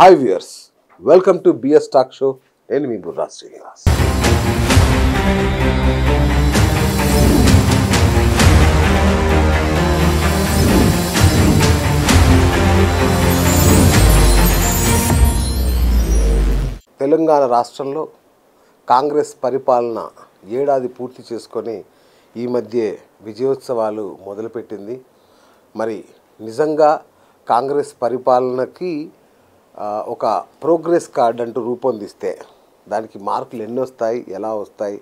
Hi viewers welcome to BS talk show నేను మీ బుర్రా శ్రీనివాస్ తెలంగాణ రాష్ట్రంలో కాంగ్రెస్ పరిపాలన ఏడాది పూర్తి చేసుకొని ఈ మధ్య విజయోత్సవాలు మొదలుపెట్టింది మరి నిజంగా కాంగ్రెస్ పరిపాలనకి ఒక ప్రోగ్రెస్ కార్డ్ అంటూ రూపొందిస్తే దానికి మార్కులు ఎన్ని వస్తాయి ఎలా వస్తాయి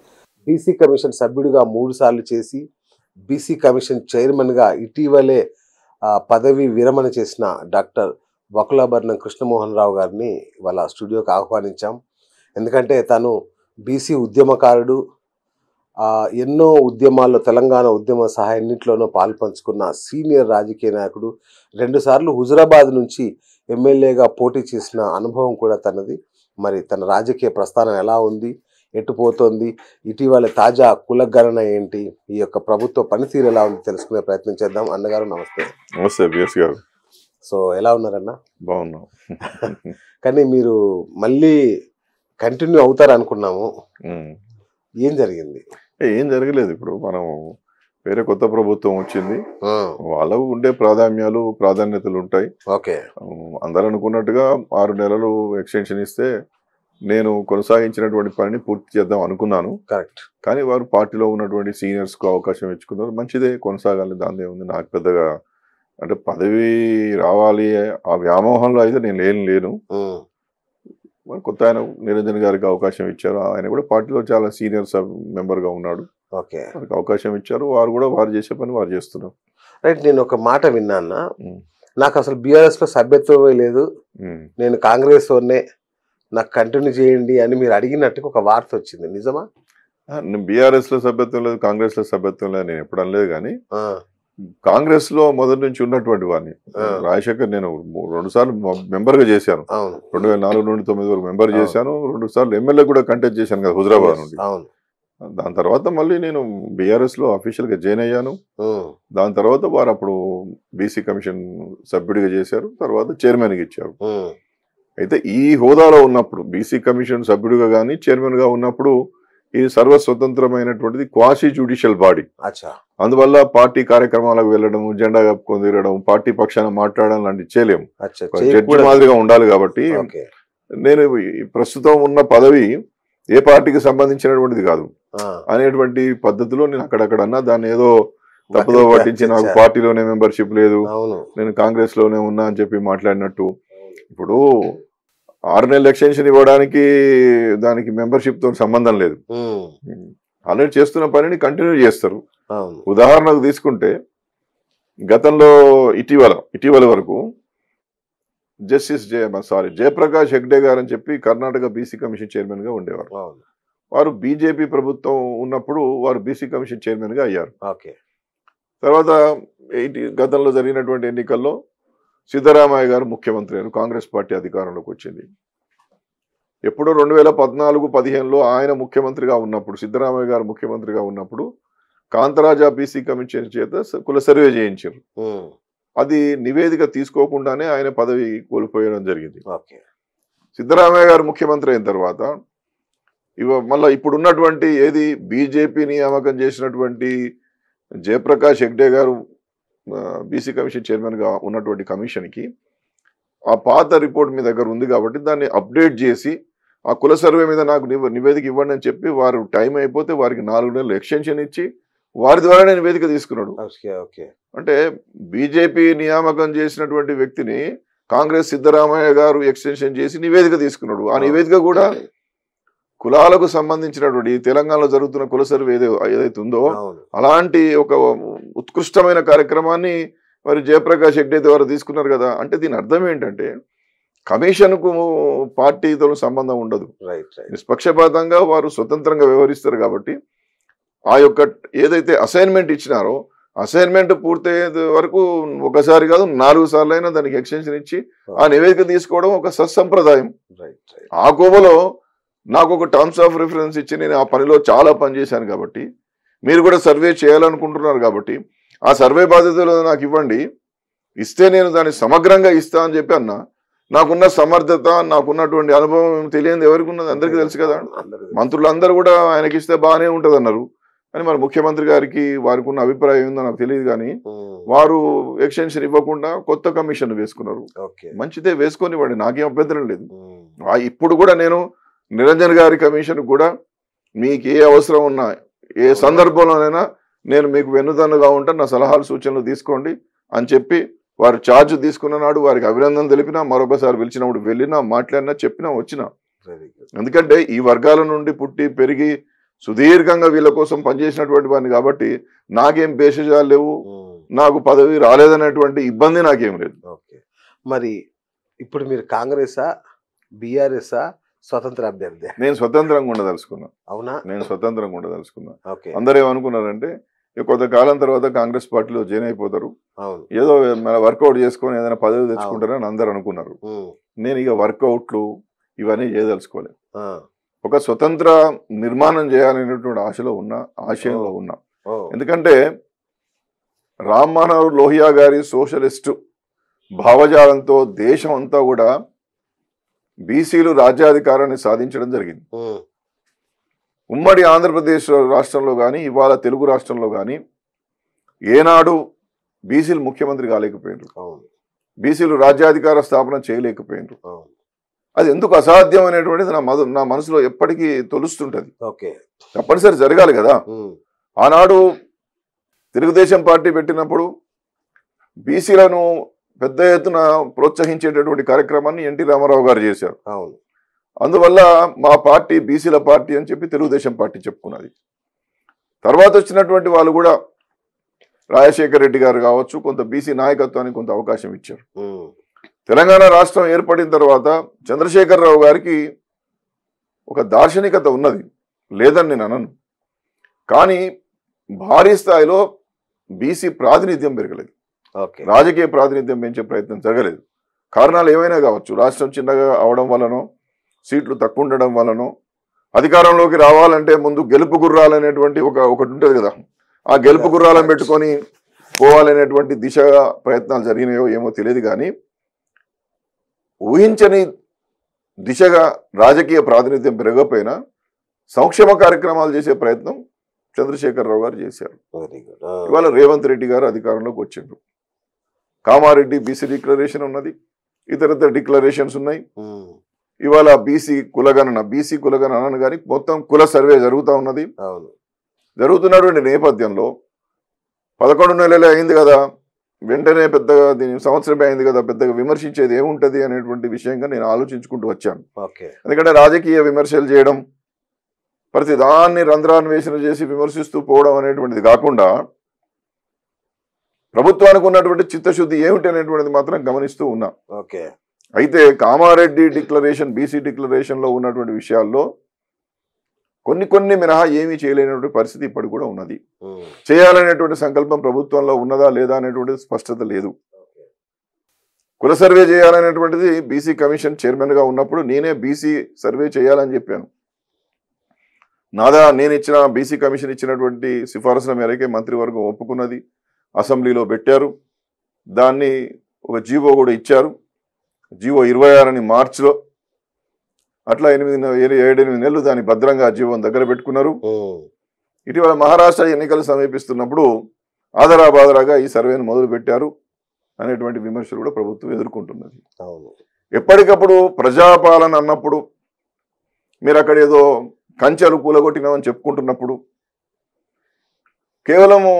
బీసీ కమిషన్ సభ్యుడిగా మూడుసార్లు చేసి బీసీ కమిషన్ చైర్మన్గా ఇటీవలే పదవి విరమణ చేసిన డాక్టర్ వకులాభరణం కృష్ణమోహన్ రావు గారిని వాళ్ళ స్టూడియోకి ఆహ్వానించాం ఎందుకంటే తను బీసీ ఉద్యమకారుడు ఎన్నో ఉద్యమాల్లో తెలంగాణ ఉద్యమ సహాయన్నింటిలోనూ పాల్పంచుకున్న సీనియర్ రాజకీయ నాయకుడు రెండుసార్లు హుజురాబాద్ నుంచి ఎమ్మెల్యేగా పోటీ చేసిన అనుభవం కూడా తనది మరి తన రాజకీయ ప్రస్థానం ఎలా ఉంది ఎట్టుపోతోంది ఇటీవల తాజా కులగణన ఏంటి ఈ యొక్క ప్రభుత్వ పనితీరు ఎలా ఉంది తెలుసుకునే ప్రయత్నం చేద్దాం అన్నగారు నమస్తే నమస్తే బిఎస్ గారు సో ఎలా ఉన్నారన్న బాగున్నా కానీ మీరు మళ్ళీ కంటిన్యూ అవుతారనుకున్నాము ఏం జరిగింది ఏం జరగలేదు ఇప్పుడు మనం వేరే కొత్త ప్రభుత్వం వచ్చింది వాళ్ళ ఉండే ప్రాధాన్యాలు ప్రాధాన్యతలు ఉంటాయి ఓకే అందరూ అనుకున్నట్టుగా ఆరు నెలలు ఎక్స్టెన్షన్ ఇస్తే నేను కొనసాగించినటువంటి పనిని పూర్తి చేద్దాం అనుకున్నాను కరెక్ట్ కానీ వారు పార్టీలో ఉన్నటువంటి సీనియర్స్కు అవకాశం ఇచ్చుకున్నారు మంచిదే కొనసాగాలి దాని ఉంది నాకు పెద్దగా అంటే పదవి రావాలి ఆ వ్యామోహంలో అయితే నేను లేను లేను మరి కొత్త ఆయన నిరంజన్ గారికి అవకాశం ఇచ్చారు ఆయన కూడా పార్టీలో చాలా సీనియర్ మెంబర్గా ఉన్నాడు ఓకే వారికి అవకాశం ఇచ్చారు వారు కూడా వారు చేసే పని వారు చేస్తున్నారు రైట్ నేను ఒక మాట విన్నాన్న నాకు అసలు బీఆర్ఎస్ లో సభ్యత్వమే లేదు నేను కాంగ్రెస్ వారినే నాకు కంటిన్యూ చేయండి అని మీరు అడిగినట్టుగా ఒక వార్త వచ్చింది నిజమా నేను బీఆర్ఎస్ లో సభ్యత్వం లేదు కాంగ్రెస్ లో సభ్యత్వం లేదు నేను ఎప్పుడు అనలేదు కానీ కాంగ్రెస్ లో మొదటి నుంచి ఉన్నటువంటి వాడిని రాజశేఖర్ నేను రెండు సార్లు మెంబర్ గా చేశాను రెండు వేల నాలుగు నుండి తొమ్మిది వరకు మెంబర్ చేశాను రెండు సార్లు ఎమ్మెల్యే కూడా కంటెస్ట్ చేశాను కదా హుజరాబాద్ నుండి దాని తర్వాత మళ్ళీ నేను బీఆర్ఎస్లో అఫీషియల్గా జాయిన్ అయ్యాను దాని తర్వాత వారు అప్పుడు బీసీ కమిషన్ సభ్యుడిగా చేశారు తర్వాత చైర్మన్గా ఇచ్చారు అయితే ఈ హోదాలో ఉన్నప్పుడు బీసీ కమిషన్ సభ్యుడిగా కానీ చైర్మన్గా ఉన్నప్పుడు ఇది సర్వస్వతంత్రమైనటువంటిది క్వాసీ జ్యుడిషియల్ బాడీ అందువల్ల పార్టీ కార్యక్రమాలకు వెళ్ళడం జెండా కప్పుకొని తిరగడం పార్టీ పక్షాన మాట్లాడడం లాంటివి చేయలేము జడ్జి మాదిరిగా ఉండాలి కాబట్టి నేను ప్రస్తుతం ఉన్న పదవి ఏ పార్టీకి సంబంధించినటువంటిది కాదు అనేటువంటి పద్ధతిలో నేను అక్కడక్కడ అన్నా దాన్ని ఏదో తప్పుదో పట్టించి నాకు పార్టీలోనే మెంబర్షిప్ లేదు నేను కాంగ్రెస్ లోనే ఉన్నా అని చెప్పి మాట్లాడినట్టు ఇప్పుడు ఆరు నెలలు ఎక్స్టెన్షన్ ఇవ్వడానికి దానికి మెంబర్షిప్ తో సంబంధం లేదు ఆల్రెడీ చేస్తున్న పనిని కంటిన్యూ చేస్తారు ఉదాహరణకు తీసుకుంటే గతంలో ఇటీవల ఇటీవల వరకు జస్టిస్ జయ సారీ జయప్రకాష్ హెగ్డే గారు అని చెప్పి కర్ణాటక బీసీ కమిషన్ చైర్మన్గా ఉండేవారు వారు బీజేపీ ప్రభుత్వం ఉన్నప్పుడు వారు బీసీ కమిషన్ చైర్మన్గా అయ్యారు ఓకే తర్వాత ఎయిటీ గతంలో జరిగినటువంటి ఎన్నికల్లో సిద్ధరామయ్య గారు ముఖ్యమంత్రి అయ్యారు కాంగ్రెస్ పార్టీ అధికారంలోకి వచ్చింది ఎప్పుడో రెండు వేల పద్నాలుగు పదిహేనులో ఆయన ముఖ్యమంత్రిగా ఉన్నప్పుడు సిద్ధరామయ్య గారు ముఖ్యమంత్రిగా ఉన్నప్పుడు కాంతరాజా బీసీ కమిషన్ చేత కుల సర్వే చేయించారు అది నివేదిక తీసుకోకుండానే ఆయన పదవి కోల్పోయడం జరిగింది సిద్ధరామయ్య గారు ముఖ్యమంత్రి అయిన తర్వాత ఇవ మళ్ళీ ఇప్పుడున్నటువంటి ఏది బీజేపీ నియామకం చేసినటువంటి జయప్రకాష్ హెగ్డే గారు బీసీ కమిషన్ చైర్మన్గా ఉన్నటువంటి కమిషన్కి ఆ పాత రిపోర్ట్ మీ దగ్గర ఉంది కాబట్టి దాన్ని అప్డేట్ చేసి ఆ కుల సర్వే మీద నాకు నివేదిక ఇవ్వండి అని చెప్పి వారు టైం అయిపోతే వారికి నాలుగు నెలలు ఎక్స్టెన్షన్ ఇచ్చి వారి ద్వారా నేను వేదిక తీసుకున్నాడు అంటే బీజేపీ నియామకం చేసినటువంటి వ్యక్తిని కాంగ్రెస్ సిద్ధరామయ్య గారు ఎక్స్టెన్షన్ చేసి నివేదిక తీసుకున్నాడు ఆ ah, నివేదిక కూడా కులాలకు సంబంధించినటువంటి తెలంగాణలో జరుగుతున్న కుల సర్వే ఏదైతే ఉందో అలాంటి ఒక ఉత్కృష్టమైన కార్యక్రమాన్ని మరి జయప్రకాష్ హెగ్డే ద్వారా తీసుకున్నారు కదా అంటే దీని అర్థం ఏంటంటే కమిషన్కు పార్టీతో సంబంధం ఉండదు నిష్పక్షపాతంగా వారు స్వతంత్రంగా వ్యవహరిస్తారు కాబట్టి ఆ యొక్క ఏదైతే అసైన్మెంట్ ఇచ్చినారో అసైన్మెంట్ పూర్తయ్యే వరకు ఒకసారి కాదు నాలుగు సార్లు అయినా దానికి ఎక్స్టెన్షన్ ఇచ్చి ఆ నివేదిక తీసుకోవడం ఒక సత్సంప్రదాయం ఆ కోవలో నాకు ఒక టర్మ్స్ ఆఫ్ రిఫరెన్స్ ఇచ్చి నేను ఆ పనిలో చాలా పనిచేశాను కాబట్టి మీరు కూడా సర్వే చేయాలనుకుంటున్నారు కాబట్టి ఆ సర్వే బాధ్యతలు నాకు ఇవ్వండి ఇస్తే నేను దాన్ని సమగ్రంగా ఇస్తా అని చెప్పి అన్న నాకున్న సమర్థత నాకున్నటువంటి అనుభవం తెలియదు ఎవరికి ఉన్నది అందరికీ తెలుసు కదా మంత్రులందరూ కూడా ఆయనకి ఇస్తే బాగానే ఉంటుంది అన్నారు కానీ మరి ముఖ్యమంత్రి గారికి వారికి ఉన్న అభిప్రాయం ఏందో నాకు తెలియదు కానీ వారు ఎక్స్టెన్షన్ ఇవ్వకుండా కొత్త కమిషన్ వేసుకున్నారు మంచిదే వేసుకొని వాడి నాకేం అభ్యంతరం లేదు ఇప్పుడు కూడా నేను నిరంజన్ గారి కమిషన్ కూడా మీకు ఏ అవసరం ఉన్నా ఏ సందర్భంలోనైనా నేను మీకు వెన్నుదన్నుగా ఉంటాను నా సలహాలు సూచనలు తీసుకోండి అని చెప్పి వారు ఛార్జ్ తీసుకున్న నాడు వారికి అభినందన తెలిపినా మరొకసారి పిలిచినప్పుడు వెళ్ళినా మాట్లాడినా చెప్పినా వచ్చినా ఎందుకంటే ఈ వర్గాల నుండి పుట్టి పెరిగి సుదీర్ఘంగా వీళ్ళ కోసం పనిచేసినటువంటి వాడిని కాబట్టి నాకేం భేషజాలు లేవు నాకు పదవి రాలేదనేటువంటి ఇబ్బంది నాకేం లేదు మరి ఇప్పుడు మీరు కాంగ్రెసా బిఆర్ఎస్సా స్వతంత్ర అభ్యర్థి నేను స్వతంత్రంగా ఉండదలుచుకున్నా అవునా నేను స్వతంత్రంగా ఉండదలుచుకున్నా అందరూ ఏమనుకున్నారంటే కొంతకాలం తర్వాత కాంగ్రెస్ పార్టీలో జాయిన్ అయిపోతారు ఏదో వర్కౌట్ చేసుకొని ఏదైనా పదవి తెచ్చుకుంటారని అందరు అనుకున్నారు నేను ఇక వర్కౌట్లు ఇవన్నీ చేయదలుచుకోలేదు ఒక స్వతంత్ర నిర్మాణం చేయాలనేటువంటి ఆశలో ఉన్న ఆశయంలో ఉన్నా ఎందుకంటే రామ్ మానవ్ లోహియా గారి సోషలిస్టు భావజాలంతో దేశం అంతా కూడా బీసీలు రాజ్యాధికారాన్ని సాధించడం జరిగింది ఉమ్మడి ఆంధ్రప్రదేశ్ రాష్ట్రంలో కానీ ఇవాళ తెలుగు రాష్ట్రంలో కానీ ఏనాడు బీసీలు ముఖ్యమంత్రి కాలేకపోయినారు బీసీలు రాజ్యాధికార స్థాపన చేయలేకపోయినారు అది ఎందుకు అసాధ్యం అనేటువంటిది నా మధు నా మనసులో ఎప్పటికీ తొలుస్తుంటది తప్పనిసరి జరగాలి కదా ఆనాడు తెలుగుదేశం పార్టీ పెట్టినప్పుడు బీసీలను పెద్ద ఎత్తున ప్రోత్సహించేటటువంటి కార్యక్రమాన్ని ఎన్టీ రామారావు గారు చేశారు అందువల్ల మా పార్టీ బీసీల పార్టీ అని చెప్పి తెలుగుదేశం పార్టీ చెప్పుకున్నది తర్వాత వచ్చినటువంటి వాళ్ళు కూడా రాజశేఖర రెడ్డి గారు కావచ్చు కొంత బీసీ నాయకత్వానికి కొంత అవకాశం ఇచ్చారు తెలంగాణ రాష్ట్రం ఏర్పడిన తర్వాత చంద్రశేఖరరావు గారికి ఒక దార్శనికత ఉన్నది లేదని నేను అనను కానీ భారీ స్థాయిలో బీసీ ప్రాతినిధ్యం పెరగలేదు రాజకీయ ప్రాతినిధ్యం పెంచే ప్రయత్నం జరగలేదు కారణాలు ఏమైనా కావచ్చు రాష్ట్రం చిన్నగా అవడం వలనో సీట్లు తక్కువ ఉండడం వలనో అధికారంలోకి రావాలంటే ముందు గెలుపు గుర్రాలు అనేటువంటి ఒక ఒకటి ఉంటుంది కదా ఆ గెలుపు గుర్రాలను పెట్టుకొని పోవాలనేటువంటి దిశగా ప్రయత్నాలు జరిగినాయో ఏమో తెలియదు కానీ ఊహించని దిశగా రాజకీయ ప్రాతినిధ్యం పెరగకపోయినా సంక్షేమ కార్యక్రమాలు చేసే ప్రయత్నం చంద్రశేఖరరావు గారు చేశారు ఇవాళ రేవంత్ రెడ్డి గారు అధికారంలోకి వచ్చిండ్రు కామారెడ్డి బీసీ డిక్లరేషన్ ఉన్నది ఇతర డిక్లరేషన్స్ ఉన్నాయి ఇవాళ బీసీ కులగణన బీసీ కులగణన అనగానే మొత్తం కుల సర్వే జరుగుతూ ఉన్నది జరుగుతున్నటువంటి నేపథ్యంలో పదకొండు నెలలే అయింది కదా వెంటనే పెద్దగా దీని సంవత్సరం అయింది కదా పెద్దగా విమర్శించేది ఏముంటది అనేటువంటి విషయంగా నేను ఆలోచించుకుంటూ వచ్చాను ఎందుకంటే రాజకీయ విమర్శలు చేయడం ప్రతి దాన్ని రంధ్రాన్వేషణ చేసి విమర్శిస్తూ పోవడం అనేటువంటిది కాకుండా ప్రభుత్వానికి ఉన్నటువంటి చిత్తశుద్ధి ఏమిటి అనేటువంటిది మాత్రం గమనిస్తూ ఉన్నా ఓకే అయితే కామారెడ్డి డిక్లరేషన్ బీసీ డిక్లరేషన్ లో ఉన్నటువంటి విషయాల్లో కొన్ని కొన్ని మినహా ఏమీ చేయలేనటువంటి పరిస్థితి ఇప్పటికి కూడా ఉన్నది చేయాలనేటువంటి సంకల్పం ప్రభుత్వంలో ఉన్నదా లేదా అనేటువంటిది స్పష్టత లేదు కుల సర్వే చేయాలనేటువంటిది బీసీ కమిషన్ చైర్మన్గా ఉన్నప్పుడు నేనే బీసీ సర్వే చేయాలని చెప్పాను నాదా నేను ఇచ్చిన బీసీ కమిషన్ ఇచ్చినటువంటి సిఫారసుల మేరకే మంత్రివర్గం ఒప్పుకున్నది అసెంబ్లీలో పెట్టారు దాన్ని ఒక జీవో కూడా ఇచ్చారు జీవో ఇరవై ఆరుని మార్చిలో అట్లా ఎనిమిది ఏడు ఎనిమిది నెలలు దాన్ని భద్రంగా జీవం దగ్గర పెట్టుకున్నారు ఇటీవల మహారాష్ట్ర ఎన్నికలు సమీపిస్తున్నప్పుడు ఆదరాబాదరాగా ఈ సర్వేను మొదలు పెట్టారు అనేటువంటి విమర్శలు కూడా ప్రభుత్వం ఎదుర్కొంటున్నది ఎప్పటికప్పుడు ప్రజాపాలన అన్నప్పుడు మీరు అక్కడ ఏదో కంచెలు కూలగొట్టినామని చెప్పుకుంటున్నప్పుడు కేవలము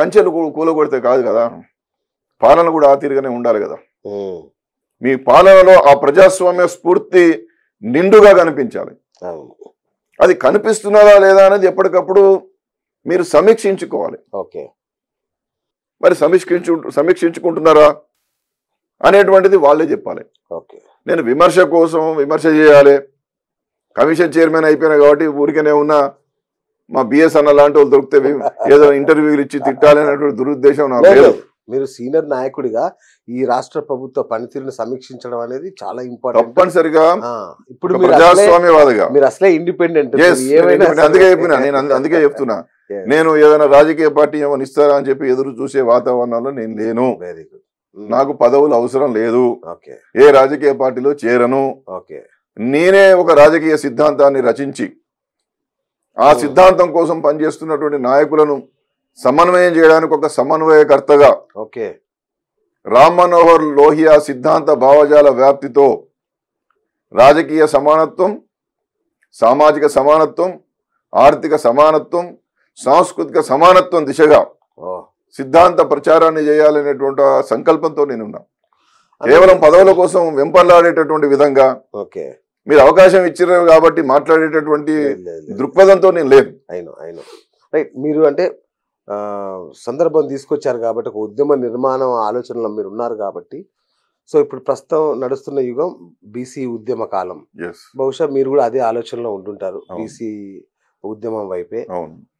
కంచెలు కూలగొడితే కాదు కదా పాలన కూడా ఆ తీరుగానే ఉండాలి కదా మీ పాలనలో ఆ ప్రజాస్వామ్య స్ఫూర్తి నిండుగా కనిపించాలి అది కనిపిస్తున్నదా లేదా అనేది ఎప్పటికప్పుడు మీరు సమీక్షించుకోవాలి ఓకే మరి సమీక్షించు సమీక్షించుకుంటున్నారా అనేటువంటిది వాళ్ళే చెప్పాలి ఓకే నేను విమర్శ కోసం విమర్శ చేయాలి కమిషన్ చైర్మన్ అయిపోయినా కాబట్టి ఊరికనే ఉన్న మా బిఎస్ అన్న లాంటి వాళ్ళు దొరికితే ఏదో ఇంటర్వ్యూలు ఇచ్చి తిట్టాలి అనేటువంటి దురుద్దేశం నాకు లేదు మీరు సీనియర్ నాయకుడిగా ఈ రాష్ట్ర ప్రభుత్వ పనితీరును సమీక్షించడం అనేది చాలా ఇంపార్టెంట్ తప్పనిసరిగా ఇప్పుడు మీరు అసలే ఇండిపెండెంట్ అందుకే నేను చెప్తున్నా నేను ఏదైనా రాజకీయ పార్టీ ఏమైనా ఇస్తారా అని చెప్పి ఎదురు చూసే వాతావరణంలో నేను లేను hmm. నాకు పదవులు అవసరం లేదు ఏ రాజకీయ పార్టీలో చేరను నేనే ఒక రాజకీయ సిద్ధాంతాన్ని రచించి ఆ hmm. సిద్ధాంతం కోసం పనిచేస్తున్నటువంటి నాయకులను సమన్వయం చేయడానికి ఒక సమన్వయకర్తగా ఓకే రామ్ మనోహర్ లోహియా సిద్ధాంత భావజాల వ్యాప్తితో రాజకీయ సమానత్వం సామాజిక సమానత్వం ఆర్థిక సమానత్వం సాంస్కృతిక సమానత్వం దిశగా సిద్ధాంత ప్రచారాన్ని చేయాలనేటువంటి సంకల్పంతో నేనున్నా కేవలం పదవుల కోసం వెంపర్లాడేటటువంటి విధంగా ఓకే మీరు అవకాశం ఇచ్చినారు కాబట్టి మాట్లాడేటటువంటి దృక్పథంతో నేను లేదు అయినా అయినా రైట్ మీరు అంటే సందర్భం తీసుకొచ్చారు కాబట్టి ఒక ఉద్యమ నిర్మాణం ఆలోచనలో మీరు ఉన్నారు కాబట్టి సో ఇప్పుడు ప్రస్తుతం నడుస్తున్న యుగం బీసీ ఉద్యమ కాలం బహుశా మీరు కూడా అదే ఆలోచనలో ఉంటుంటారు బీసీ ఉద్యమం వైపే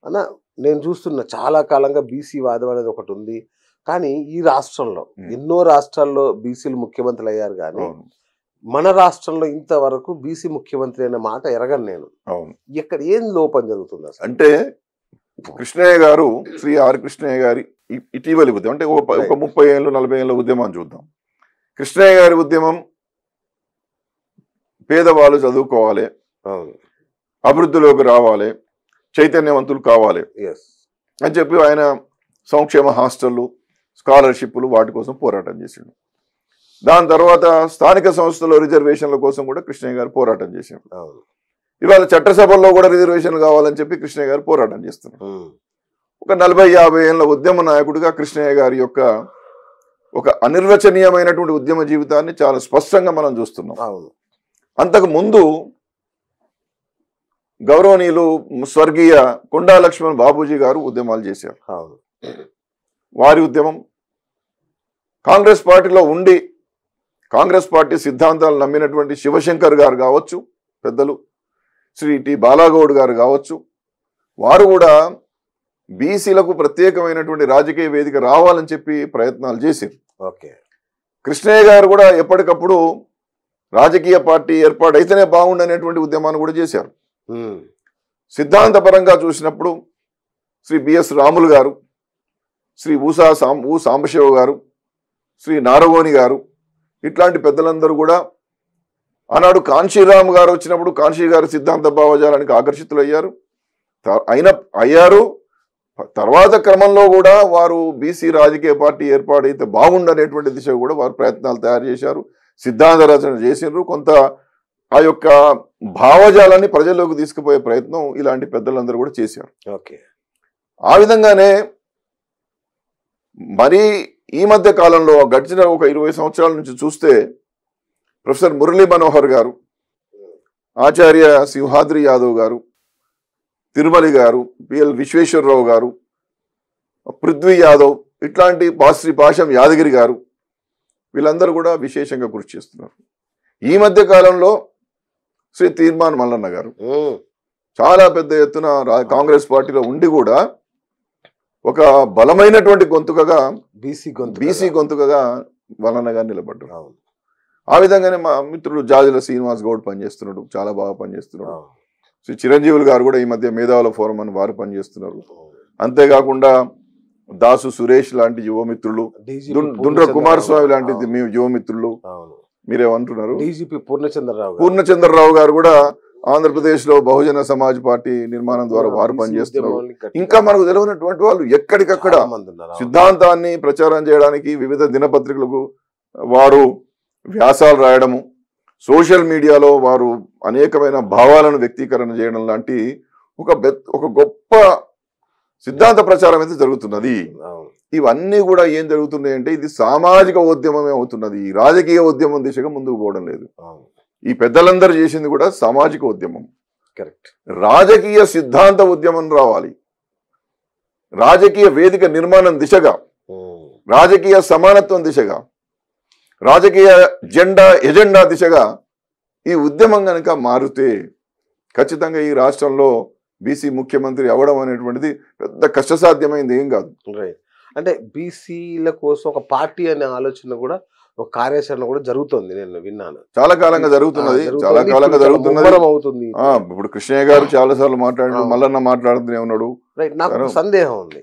అన్న నేను చూస్తున్న చాలా కాలంగా బీసీ వాదం అనేది ఒకటి ఉంది కానీ ఈ రాష్ట్రంలో hmm. ఎన్నో రాష్ట్రాల్లో బీసీలు ముఖ్యమంత్రులు అయ్యారు కానీ మన రాష్ట్రంలో ఇంతవరకు బీసీ ముఖ్యమంత్రి అనే మాట ఎరగను నేను ఎక్కడ ఏం లోపం జరుగుతుంది అంటే కృష్ణయ్య గారు శ్రీ ఆర్ కృష్ణయ్య గారి ఇటీవలి ఉద్యమం అంటే ఒక ముప్పై ఏళ్ళు నలభై ఏళ్ళ ఉద్యమాన్ని చూద్దాం కృష్ణయ్య గారి ఉద్యమం పేదవాళ్ళు చదువుకోవాలి అభివృద్ధిలోకి రావాలి చైతన్యవంతులు కావాలి అని చెప్పి ఆయన సంక్షేమ హాస్టళ్ళు స్కాలర్షిప్లు వాటి కోసం పోరాటం చేసిండు దాని తర్వాత స్థానిక సంస్థలు రిజర్వేషన్ల కోసం కూడా కృష్ణయ్య గారు పోరాటం చేసిండు ఇవాళ చట్టసభల్లో కూడా రిజర్వేషన్ కావాలని చెప్పి కృష్ణయ్య గారు పోరాటం చేస్తున్నారు ఒక నలభై యాభై ఏళ్ళ ఉద్యమ నాయకుడిగా కృష్ణయ్య గారి యొక్క ఒక అనిర్వచనీయమైనటువంటి ఉద్యమ జీవితాన్ని చాలా స్పష్టంగా మనం చూస్తున్నాం అంతకు ముందు గౌరవనీయులు స్వర్గీయ కొండా లక్ష్మణ్ బాబూజీ గారు ఉద్యమాలు చేశారు వారి ఉద్యమం కాంగ్రెస్ పార్టీలో ఉండి కాంగ్రెస్ పార్టీ సిద్ధాంతాలు నమ్మినటువంటి శివశంకర్ గారు కావచ్చు పెద్దలు శ్రీ టి బాలాగౌడ్ గారు కావచ్చు వారు కూడా బీసీలకు ప్రత్యేకమైనటువంటి రాజకీయ వేదిక రావాలని చెప్పి ప్రయత్నాలు చేశారు ఓకే కృష్ణయ్య గారు కూడా ఎప్పటికప్పుడు రాజకీయ పార్టీ ఏర్పాటైతేనే బాగుండనేటువంటి ఉద్యమాన్ని కూడా చేశారు సిద్ధాంతపరంగా చూసినప్పుడు శ్రీ బిఎస్ రాములు గారు శ్రీ ఊసా సాం ఊ సాంబశివ గారు శ్రీ నారగోని గారు ఇట్లాంటి పెద్దలందరూ కూడా ఆనాడు కాంశీరామ్ గారు వచ్చినప్పుడు కాంశీ గారు సిద్ధాంత భావజాలానికి ఆకర్షితులయ్యారు అయిన అయ్యారు తర్వాత క్రమంలో కూడా వారు బీసీ రాజకీయ పార్టీ ఏర్పాటైతే బాగుండనేటువంటి దిశ కూడా వారు ప్రయత్నాలు తయారు చేశారు సిద్ధాంత రచన చేసినారు కొంత ఆ యొక్క భావజాలాన్ని ప్రజల్లోకి తీసుకుపోయే ప్రయత్నం ఇలాంటి పెద్దలందరూ కూడా చేశారు ఓకే ఆ విధంగానే మరి ఈ మధ్య కాలంలో గడిచిన ఒక ఇరవై సంవత్సరాల నుంచి చూస్తే ప్రొఫెసర్ మురళీ మనోహర్ గారు ఆచార్య సింహాద్రి యాదవ్ గారు తిరుమలి గారు పిఎల్ విశ్వేశ్వరరావు గారు పృథ్వీ యాదవ్ ఇట్లాంటి పాశ్రీ పాషం యాదగిరి గారు వీళ్ళందరూ కూడా విశేషంగా కృషి చేస్తున్నారు ఈ మధ్య కాలంలో శ్రీ తీర్మాన్ మల్లన్న గారు చాలా పెద్ద ఎత్తున కాంగ్రెస్ పార్టీలో ఉండి కూడా ఒక బలమైనటువంటి గొంతుకగా బీసీ గొంతు బీసీ గొంతుకగా మల్లన్న గారు నిలబడ్డారు ఆ విధంగానే మా మిత్రుడు జాజుల శ్రీనివాస్ గౌడ్ పనిచేస్తున్నాడు చాలా బాగా పనిచేస్తున్నాడు శ్రీ చిరంజీవులు గారు కూడా ఈ మధ్య మేధావుల ఫోరం అని వారు పనిచేస్తున్నారు అంతేకాకుండా దాసు సురేష్ లాంటి యువమిత్రులు దుండ్ర కుమార్ స్వామి లాంటి మీ యువమిత్రులు మీరేమంటున్నారు డీజీపీ పూర్ణచంద్రరావు పూర్ణచంద్రరావు గారు కూడా ఆంధ్రప్రదేశ్ లో బహుజన సమాజ్ పార్టీ నిర్మాణం ద్వారా వారు పనిచేస్తున్నారు ఇంకా మనకు తెలియనటువంటి వాళ్ళు ఎక్కడికక్కడ సిద్ధాంతాన్ని ప్రచారం చేయడానికి వివిధ దినపత్రికలకు వారు వ్యాసాలు రాయడము సోషల్ మీడియాలో వారు అనేకమైన భావాలను వ్యక్తీకరణ చేయడం లాంటి ఒక ఒక గొప్ప సిద్ధాంత ప్రచారం అయితే జరుగుతున్నది ఇవన్నీ కూడా ఏం జరుగుతున్నాయి అంటే ఇది సామాజిక ఉద్యమమే అవుతున్నది రాజకీయ ఉద్యమం దిశగా ముందుకు పోవడం లేదు ఈ పెద్దలందరూ చేసింది కూడా సామాజిక ఉద్యమం కరెక్ట్ రాజకీయ సిద్ధాంత ఉద్యమం రావాలి రాజకీయ వేదిక నిర్మాణం దిశగా రాజకీయ సమానత్వం దిశగా రాజకీయ జెండా ఎజెండా దిశగా ఈ ఉద్యమం కనుక మారితే ఖచ్చితంగా ఈ రాష్ట్రంలో బీసీ ముఖ్యమంత్రి అవ్వడం అనేటువంటిది పెద్ద కష్టసాధ్యమైంది ఏం కాదు అంటే బీసీల కోసం ఒక పార్టీ అనే ఆలోచన కూడా ఒక కార్యాచరణ కూడా జరుగుతుంది నేను విన్నాను చాలా కాలంగా జరుగుతున్నది చాలా కాలంగా జరుగుతున్నది అవుతుంది ఇప్పుడు కృష్ణయ్య గారు చాలా సార్లు మాట్లాడు మల్లన్న మాట్లాడుతూనే ఉన్నాడు రైట్ నాకు సందేహం ఉంది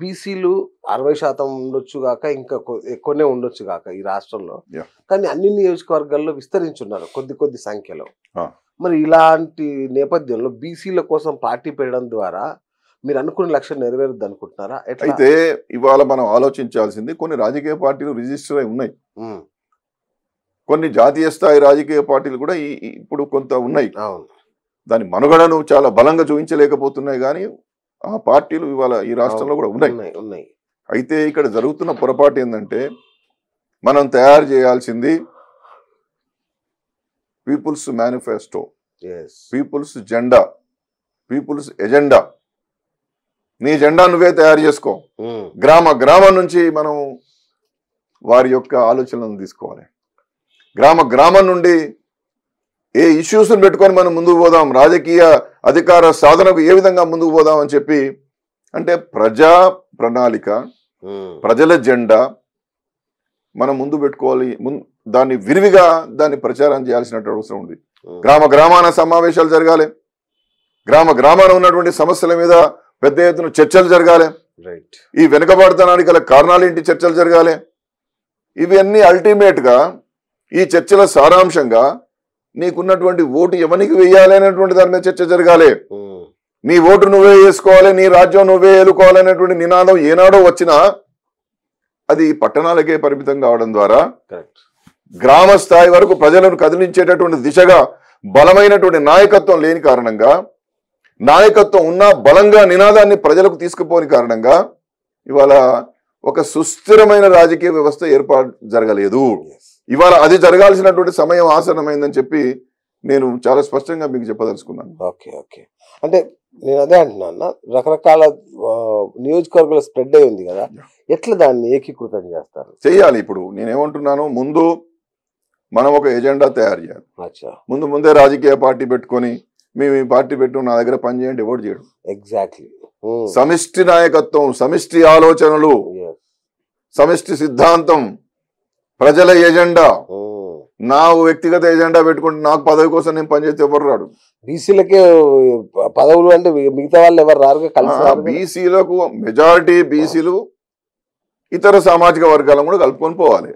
బీసీలు అరవై శాతం ఉండొచ్చు గాక ఇంకా ఎక్కువనే ఉండొచ్చు గాక ఈ రాష్ట్రంలో కానీ అన్ని నియోజకవర్గాల్లో విస్తరించున్నారు కొద్ది కొద్ది సంఖ్యలో మరి ఇలాంటి నేపథ్యంలో బీసీల కోసం పార్టీ పెట్టడం ద్వారా మీరు అనుకున్న లక్ష్యం నెరవేరుద్ది అనుకుంటున్నారా అయితే ఇవాళ మనం ఆలోచించాల్సింది కొన్ని రాజకీయ పార్టీలు రిజిస్టర్ అయి ఉన్నాయి కొన్ని జాతీయ స్థాయి రాజకీయ పార్టీలు కూడా ఇప్పుడు కొంత ఉన్నాయి దాని మనుగడను చాలా బలంగా చూపించలేకపోతున్నాయి కానీ ఆ పార్టీలు ఇవాళ ఈ రాష్ట్రంలో కూడా ఉన్నాయి ఉన్నాయి అయితే ఇక్కడ జరుగుతున్న పొరపాటు ఏంటంటే మనం తయారు చేయాల్సింది పీపుల్స్ మేనిఫెస్టో పీపుల్స్ జెండా పీపుల్స్ ఎజెండా నీ జెండా నువ్వే తయారు చేసుకో గ్రామ గ్రామం నుంచి మనం వారి యొక్క ఆలోచనలను తీసుకోవాలి గ్రామ గ్రామం నుండి ఏ ఇష్యూస్ని పెట్టుకొని మనం ముందుకు పోదాం రాజకీయ అధికార సాధనకు ఏ విధంగా ముందుకు పోదాం అని చెప్పి అంటే ప్రజా ప్రణాళిక ప్రజల జెండా మనం ముందు పెట్టుకోవాలి దాన్ని విరివిగా దాన్ని ప్రచారం చేయాల్సినటువంటి అవసరం ఉంది గ్రామ గ్రామాన సమావేశాలు జరగాలి గ్రామ గ్రామాన ఉన్నటువంటి సమస్యల మీద పెద్ద ఎత్తున చర్చలు జరగాలి ఈ వెనుకబడతనానికి గల కారణాలు ఏంటి చర్చలు జరగాలి ఇవన్నీ అల్టిమేట్గా ఈ చర్చల సారాంశంగా నీకున్నటువంటి ఓటు ఎవరికి వేయాలి అనేటువంటి దాని మీద చర్చ జరగాలి hmm. నీ ఓటు నువ్వే వేసుకోవాలి నీ రాజ్యం నువ్వే ఏలుకోవాలనేటువంటి నినాదం ఏనాడో వచ్చినా అది పట్టణాలకే పరిమితం కావడం ద్వారా గ్రామ స్థాయి వరకు ప్రజలను కదిలించేటటువంటి దిశగా బలమైనటువంటి నాయకత్వం లేని కారణంగా నాయకత్వం ఉన్న బలంగా నినాదాన్ని ప్రజలకు తీసుకుపోని కారణంగా ఇవాళ ఒక సుస్థిరమైన రాజకీయ వ్యవస్థ ఏర్పాటు జరగలేదు ఇవాళ అది జరగాల్సినటువంటి సమయం ఆసన్నమైందని చెప్పి నేను చాలా స్పష్టంగా మీకు చెప్పదలుచుకున్నాను ఓకే ఓకే అంటే నేను అదే అంటున్నాను రకరకాల నియోజకవర్గాల స్ప్రెడ్ అయి ఉంది కదా ఎట్లా దాన్ని ఏకీకృతం చేస్తారు చేయాలి ఇప్పుడు నేనేమంటున్నాను ముందు మనం ఒక ఎజెండా తయారు చేయాలి ముందు ముందే రాజకీయ పార్టీ పెట్టుకొని మేము ఈ పార్టీ పెట్టు నా దగ్గర పని చేయండి ఓటు చేయడం ఎగ్జాక్ట్లీ సమిష్టి నాయకత్వం సమిష్టి ఆలోచనలు సమిష్టి సిద్ధాంతం ప్రజల ఎజెండా hmm. నా వ్యక్తిగత ఎజెండా పెట్టుకుంటే నాకు పదవి కోసం నేను పనిచేస్తే ఎవరు రాడు బీసీలకే పదవులు అంటే మిగతా వాళ్ళు ఎవరు రారు బీసీలకు మెజారిటీ బీసీలు ఇతర సామాజిక వర్గాలను కూడా కలుపుకొని పోవాలి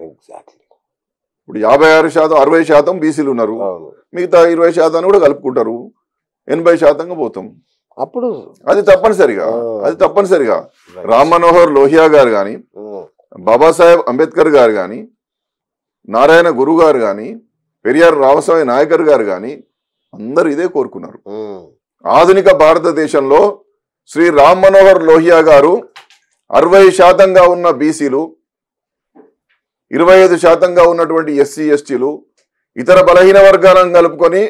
ఇప్పుడు యాభై ఆరు శాతం అరవై శాతం బీసీలు ఉన్నారు మిగతా ఇరవై శాతాన్ని కూడా కలుపుకుంటారు ఎనభై శాతంగా పోతాం అప్పుడు అది తప్పనిసరిగా అది తప్పనిసరిగా రామ్ మనోహర్ లోహియా గారు కానీ బాబాసాహెబ్ అంబేద్కర్ గారు కానీ నారాయణ గురు గారు కానీ పెరియార్ రామస్వామి నాయకర్ గారు కానీ అందరు ఇదే కోరుకున్నారు ఆధునిక భారతదేశంలో శ్రీ రామ్ మనోహర్ లోహియా గారు అరవై శాతంగా ఉన్న బీసీలు ఇరవై ఐదు శాతంగా ఉన్నటువంటి ఎస్సీ ఎస్టీలు ఇతర బలహీన వర్గాలను కలుపుకొని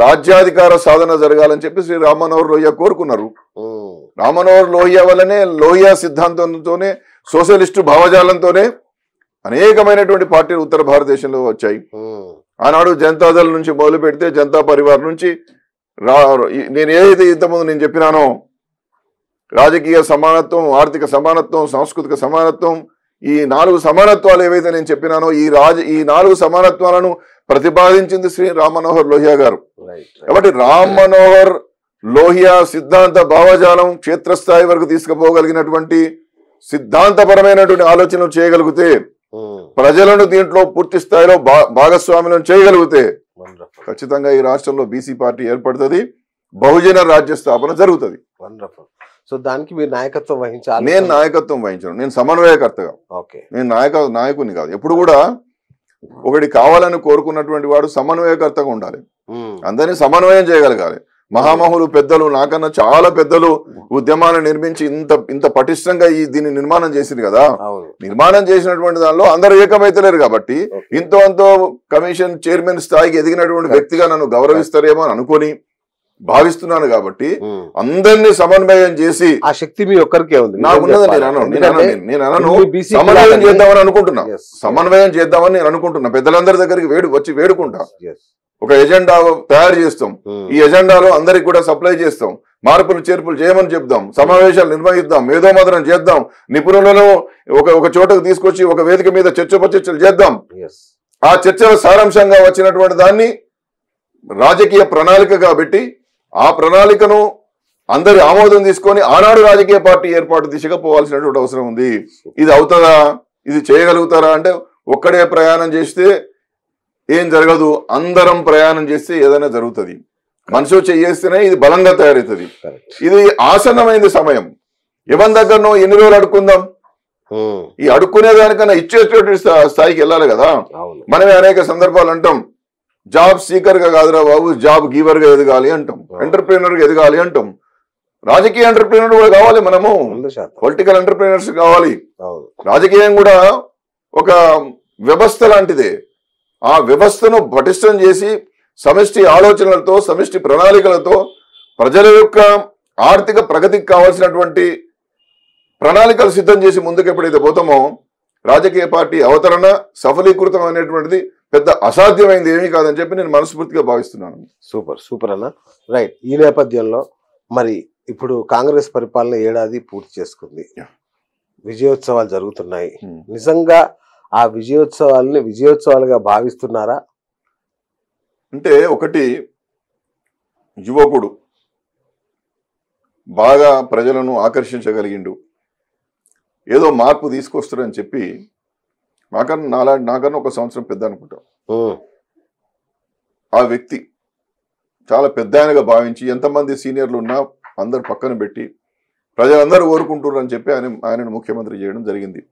రాజ్యాధికార సాధన జరగాలని చెప్పి శ్రీ రామనోహర్ లోహియా కోరుకున్నారు రామనోహర్ లోహియా వల్లనే లోహియా సిద్ధాంతంతోనే సోషలిస్టు భావజాలంతోనే అనేకమైనటువంటి పార్టీలు ఉత్తర భారతదేశంలో వచ్చాయి ఆనాడు జనతాదళ నుంచి మొదలు పెడితే జనతా పరివార్ నుంచి నేను ఏదైతే ఇంతకుముందు నేను చెప్పినానో రాజకీయ సమానత్వం ఆర్థిక సమానత్వం సాంస్కృతిక సమానత్వం ఈ నాలుగు సమానత్వాలు ఏవైతే నేను చెప్పినానో ఈ రాజ ఈ నాలుగు సమానత్వాలను ప్రతిపాదించింది శ్రీ రామ్ మనోహర్ లోహియా గారు కాబట్టి రామ్ మనోహర్ లోహియా సిద్ధాంత భావజాలం క్షేత్రస్థాయి వరకు తీసుకుపోగలిగినటువంటి సిద్ధాంతపరమైనటువంటి ఆలోచనలు చేయగలిగితే hmm. ప్రజలను దీంట్లో పూర్తి స్థాయిలో భాగస్వామ్యం చేయగలిగితే ఖచ్చితంగా ఈ రాష్ట్రంలో బీసీ పార్టీ ఏర్పడుతుంది బహుజన రాజ్య స్థాపన జరుగుతుంది వండర్ఫుల్ సో దానికి మీరు నాయకత్వం వహించాలి నేను నాయకత్వం వహించను నేను సమన్వయకర్తగా ఓకే నేను నాయక నాయకుని కాదు ఎప్పుడు కూడా ఒకటి కావాలని కోరుకున్నటువంటి వాడు సమన్వయకర్తగా ఉండాలి అందరినీ సమన్వయం చేయగలగాలి మహామహులు పెద్దలు నాకన్నా చాలా పెద్దలు ఉద్యమాన్ని నిర్మించి ఇంత ఇంత పటిష్టంగా ఈ దీన్ని నిర్మాణం చేసింది కదా నిర్మాణం చేసినటువంటి దానిలో అందరూ ఏకమైతలేరు కాబట్టి ఇంతో అంతో కమిషన్ చైర్మన్ స్థాయికి ఎదిగినటువంటి వ్యక్తిగా నన్ను గౌరవిస్తారేమో అనుకుని అనుకొని భావిస్తున్నాను కాబట్టి అందరినీ సమన్వయం చేసి ఆ శక్తి మీ ఒక్కరికే ఉంది సమన్వయం చేద్దామని అనుకుంటున్నా సమన్వయం చేద్దామని నేను అనుకుంటున్నా పెద్దలందరి దగ్గరికి వేడు వచ్చి వేడుకుంటా ఒక ఎజెండా తయారు చేస్తాం ఈ ఎజెండాలో అందరికి కూడా సప్లై చేస్తాం మార్పులు చేర్పులు చేయమని చెప్దాం సమావేశాలు నిర్వహిద్దాం ఏదో మదనం చేద్దాం నిపుణులను ఒక ఒక చోటకు తీసుకొచ్చి ఒక వేదిక మీద చర్చ చర్చపచర్చలు చేద్దాం ఆ చర్చల సారాంశంగా వచ్చినటువంటి దాన్ని రాజకీయ ప్రణాళికగా పెట్టి ఆ ప్రణాళికను అందరి ఆమోదం తీసుకొని ఆనాడు రాజకీయ పార్టీ ఏర్పాటు దిశగా పోవాల్సినటువంటి అవసరం ఉంది ఇది అవుతుందా ఇది చేయగలుగుతారా అంటే ఒక్కడే ప్రయాణం చేస్తే ఏం జరగదు అందరం ప్రయాణం చేస్తే ఏదైనా జరుగుతుంది మనసు చేస్తేనే ఇది బలంగా తయారవుతుంది ఇది ఆసన్నమైన సమయం ఎవరి దగ్గర ఎన్ని రోజులు అడుక్కుందాం hmm. ఈ అడుక్కునే దానికన్నా ఇచ్చేటువంటి స్థాయికి వెళ్ళాలి కదా మనమే అనేక సందర్భాలు అంటాం జాబ్ గా కాదురా బాబు జాబ్ గీవర్గా ఎదగాలి అంటాం గా ఎదగాలి అంటాం రాజకీయ ఎంటర్ప్రీనర్ కూడా కావాలి మనము పొలిటికల్ ఎంటర్ప్రీనర్స్ కావాలి రాజకీయం కూడా ఒక వ్యవస్థ లాంటిదే ఆ వ్యవస్థను పటిష్టం చేసి సమిష్టి ఆలోచనలతో సమిష్టి ప్రణాళికలతో ప్రజల యొక్క ఆర్థిక ప్రగతికి కావాల్సినటువంటి ప్రణాళికలు సిద్ధం చేసి ముందుకు ఎప్పుడైతే పోతామో రాజకీయ పార్టీ అవతరణ సఫలీకృతం అనేటువంటిది పెద్ద అసాధ్యమైంది ఏమీ కాదని చెప్పి నేను మనస్ఫూర్తిగా భావిస్తున్నాను సూపర్ సూపర్ అన్న రైట్ ఈ నేపథ్యంలో మరి ఇప్పుడు కాంగ్రెస్ పరిపాలన ఏడాది పూర్తి చేసుకుంది విజయోత్సవాలు జరుగుతున్నాయి నిజంగా ఆ విజయోత్సవాలని విజయోత్సవాలుగా భావిస్తున్నారా అంటే ఒకటి యువకుడు బాగా ప్రజలను ఆకర్షించగలిగిండు ఏదో మార్పు తీసుకొస్తాడని చెప్పి నాకన్నా నాలా నాకన్నా ఒక సంవత్సరం పెద్ద అనుకుంటాం ఆ వ్యక్తి చాలా పెద్ద ఆయనగా భావించి ఎంతమంది సీనియర్లు ఉన్నా అందరు పక్కన పెట్టి ప్రజలందరూ అని చెప్పి ఆయన ఆయనను ముఖ్యమంత్రి చేయడం జరిగింది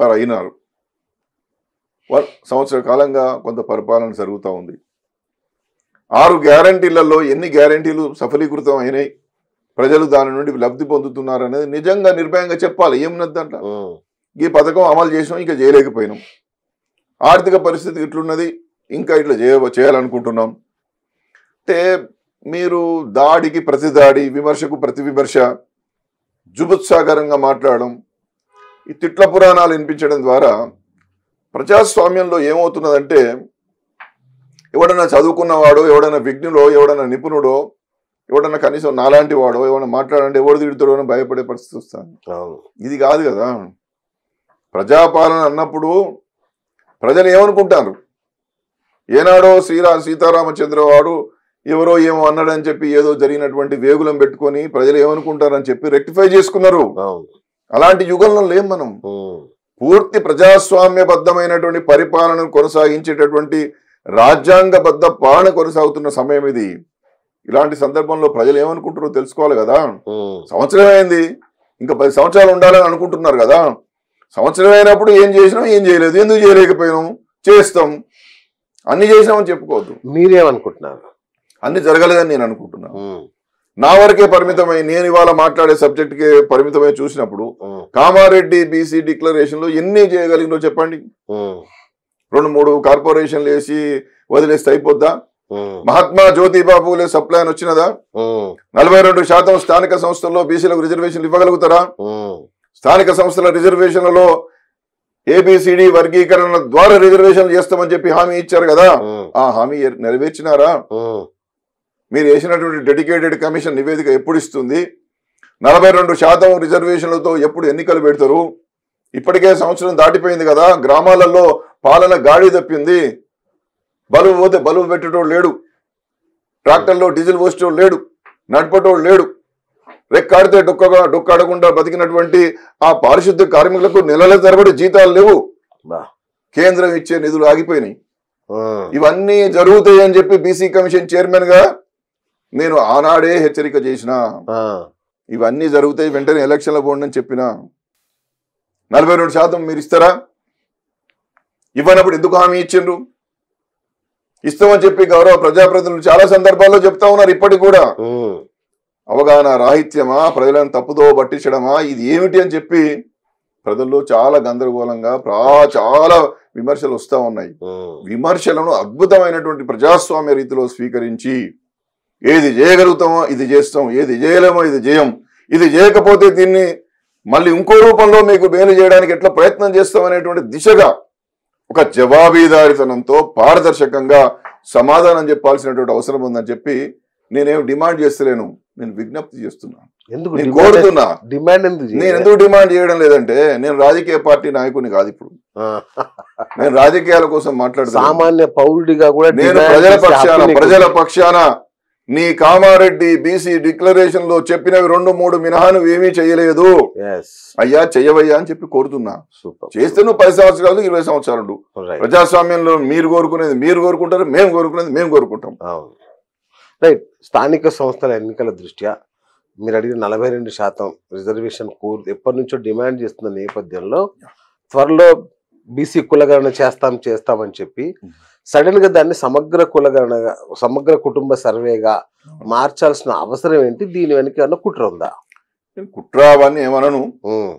వారు అయినారు సంవత్సర కాలంగా కొంత పరిపాలన జరుగుతూ ఉంది ఆరు గ్యారంటీలలో ఎన్ని గ్యారంటీలు సఫలీకృతం అయినాయి ప్రజలు దాని నుండి లబ్ధి పొందుతున్నారు అనేది నిజంగా నిర్భయంగా చెప్పాలి ఏమున్నది అంట ఈ పథకం అమలు చేసినాం ఇంకా చేయలేకపోయినాం ఆర్థిక పరిస్థితి ఇట్లున్నది ఇంకా ఇట్లా చేయ చేయాలనుకుంటున్నాం అంటే మీరు దాడికి ప్రతి దాడి విమర్శకు ప్రతి విమర్శ జుభుత్సాగరంగా మాట్లాడడం ఈ తిట్ల పురాణాలు వినిపించడం ద్వారా ప్రజాస్వామ్యంలో ఏమవుతున్నదంటే ఎవడన్నా చదువుకున్నవాడో ఎవడన్నా విఘ్నుడో ఎవడన్నా నిపుణుడో ఎవడన్నా కనీసం నాలాంటి వాడో ఎవడన్నా మాట్లాడాలంటే ఎవడు తిడుతాడో అని భయపడే పరిస్థితి వస్తాను ఇది కాదు కదా ప్రజాపాలన అన్నప్పుడు ప్రజలు ఏమనుకుంటారు ఏనాడో శ్రీరా సీతారామచంద్రవాడు ఎవరో ఏమో అన్నాడని చెప్పి ఏదో జరిగినటువంటి వేగులం పెట్టుకొని ప్రజలు ఏమనుకుంటారని చెప్పి రెక్టిఫై చేసుకున్నారు అలాంటి యుగంలో లేం మనం పూర్తి ప్రజాస్వామ్యబద్ధమైనటువంటి పరిపాలనను కొనసాగించేటటువంటి రాజ్యాంగబద్ధ పాలన కొనసాగుతున్న సమయం ఇది ఇలాంటి సందర్భంలో ప్రజలు ఏమనుకుంటారో తెలుసుకోవాలి కదా సంవత్సరం అయింది ఇంకా పది సంవత్సరాలు ఉండాలని అనుకుంటున్నారు కదా సంవత్సరం అయినప్పుడు ఏం చేసినాం ఏం చేయలేదు ఎందుకు చేయలేకపోయినాం చేస్తాం అన్ని చేసినామని చెప్పుకోవద్దు మీరేమనుకుంటున్నారు అన్ని జరగలేదని నేను అనుకుంటున్నాను నా వరకే పరిమితమై నేను ఇవాళ మాట్లాడే సబ్జెక్ట్కే పరిమితమై చూసినప్పుడు కామారెడ్డి బీసీ డిక్లరేషన్ లో ఎన్ని చేయగలిగినో చెప్పండి రెండు మూడు కార్పొరేషన్లు వేసి వదిలేస్తే అయిపోద్దా మహాత్మా బాబు సప్లై అని వచ్చినదా నలభై రెండు శాతం స్థానిక సంస్థల్లో బీసీలకు రిజర్వేషన్లు ఇవ్వగలుగుతారా స్థానిక సంస్థల రిజర్వేషన్లలో ఏబిసిడి వర్గీకరణ ద్వారా రిజర్వేషన్ చేస్తామని చెప్పి హామీ ఇచ్చారు కదా ఆ హామీ నెరవేర్చినారా మీరు వేసినటువంటి డెడికేటెడ్ కమిషన్ నివేదిక ఎప్పుడు ఇస్తుంది నలభై రెండు శాతం రిజర్వేషన్లతో ఎప్పుడు ఎన్నికలు పెడతారు ఇప్పటికే సంవత్సరం దాటిపోయింది కదా గ్రామాలలో పాలన గాడి తప్పింది బలువు పోతే బలువు పెట్టేటోడు లేడు ట్రాక్టర్లో డీజిల్ పోసేటోడు లేడు నడపటోడు లేడు రెక్కాడితే డొక్క డొక్కాడకుండా బతికినటువంటి ఆ పారిశుద్ధ్య కార్మికులకు నెలల తరబడి జీతాలు లేవు కేంద్రం ఇచ్చే నిధులు ఆగిపోయినాయి ఇవన్నీ జరుగుతాయి అని చెప్పి బీసీ కమిషన్ చైర్మన్ గా నేను ఆనాడే హెచ్చరిక చేసిన ఇవన్నీ జరుగుతాయి వెంటనే ఎలక్షన్ల పోండి అని చెప్పిన నలభై రెండు శాతం మీరు ఇస్తారా ఇవ్వనప్పుడు ఎందుకు హామీ ఇచ్చిండ్రు ఇస్తామని చెప్పి గౌరవ ప్రజాప్రతినిధులు చాలా సందర్భాల్లో చెప్తా ఉన్నారు ఇప్పటికి కూడా అవగాహన రాహిత్యమా ప్రజలను తప్పుదో పట్టించడమా ఇది ఏమిటి అని చెప్పి ప్రజల్లో చాలా గందరగోళంగా చాలా విమర్శలు వస్తూ ఉన్నాయి విమర్శలను అద్భుతమైనటువంటి ప్రజాస్వామ్య రీతిలో స్వీకరించి ఏది చేయగలుగుతామో ఇది చేస్తాం ఏది చేయలేమో ఇది చేయం ఇది చేయకపోతే దీన్ని మళ్ళీ ఇంకో రూపంలో మీకు మేలు చేయడానికి ఎట్లా ప్రయత్నం చేస్తాం అనేటువంటి దిశగా ఒక జవాబీదారితనంతో పారదర్శకంగా సమాధానం చెప్పాల్సినటువంటి అవసరం ఉందని చెప్పి నేనేం డిమాండ్ చేస్తలేను నేను విజ్ఞప్తి చేస్తున్నాను నేను కోరుతున్నా డిమాండ్ ఎందుకు నేను ఎందుకు డిమాండ్ చేయడం లేదంటే నేను రాజకీయ పార్టీ నాయకుని కాదు ఇప్పుడు నేను రాజకీయాల కోసం మాట్లాడుతున్నా సామాన్య పౌరుడిగా కూడా నేను ప్రజల పక్షాన ప్రజల పక్షాన నీ కామారెడ్డి బీసీ డిక్లరేషన్ లో చెప్పినవి రెండు మూడు మినహాను ఏమీ చేయలేదు అయ్యా చెయ్యవయ్యా అని చెప్పి కోరుతున్నా చేస్తే నువ్వు పది సంవత్సరాలు ఇరవై సంవత్సరాలు ప్రజాస్వామ్యంలో మీరు కోరుకునేది మీరు కోరుకుంటారు మేము కోరుకునేది మేము కోరుకుంటాం రైట్ స్థానిక సంస్థల ఎన్నికల దృష్ట్యా మీరు అడిగిన నలభై రెండు శాతం రిజర్వేషన్ కోర్ ఎప్పటి నుంచో డిమాండ్ చేస్తున్న నేపథ్యంలో త్వరలో బీసీ కులగణన చేస్తాం చేస్తామని చెప్పి mm-hmm. సడన్ గా దాన్ని సమగ్ర కులగణనగా సమగ్ర కుటుంబ సర్వేగా మార్చాల్సిన అవసరం ఏంటి దీని వెనక కుట్ర ఉందా కుట్ర అవన్నీ ఏమనను hmm.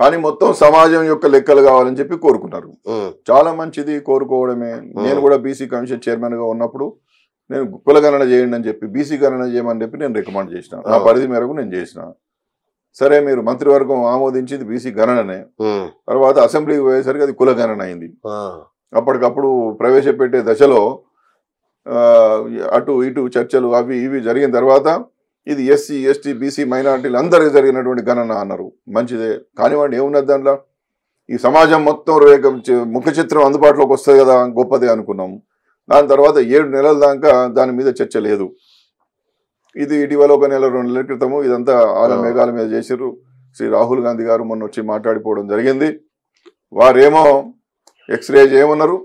కానీ మొత్తం సమాజం యొక్క లెక్కలు కావాలని చెప్పి కోరుకున్నారు hmm. చాలా మంచిది కోరుకోవడమే hmm. నేను కూడా బీసీ కమిషన్ చైర్మన్ గా ఉన్నప్పుడు నేను గణన చేయండి అని చెప్పి బీసీ గణన చేయమని చెప్పి నేను రికమెండ్ చేసిన ఆ పరిధి మేరకు నేను చేసిన సరే మీరు మంత్రివర్గం ఆమోదించింది బీసీ గణననే తర్వాత అసెంబ్లీకి పోయేసరికి అది కుల గణన అయింది అప్పటికప్పుడు ప్రవేశపెట్టే దశలో అటు ఇటు చర్చలు అవి ఇవి జరిగిన తర్వాత ఇది ఎస్సీ ఎస్టీ బీసీ మైనార్టీలు అందరికీ జరిగినటువంటి గణన అన్నారు మంచిదే కానివ్వండి ఏమున్నది దాంట్లో ఈ సమాజం మొత్తం ముఖ చిత్రం అందుబాటులోకి వస్తుంది కదా గొప్పది అనుకున్నాం దాని తర్వాత ఏడు నెలల దాకా దాని మీద చర్చ లేదు ఇది ఇటీవల ఒక నెల రెండు నెలల క్రితము ఇదంతా ఆరు మేఘాల మీద చేసిర్రు శ్రీ రాహుల్ గాంధీ గారు మొన్న వచ్చి మాట్లాడిపోవడం జరిగింది వారేమో ఎక్స్రే చేయమన్నారు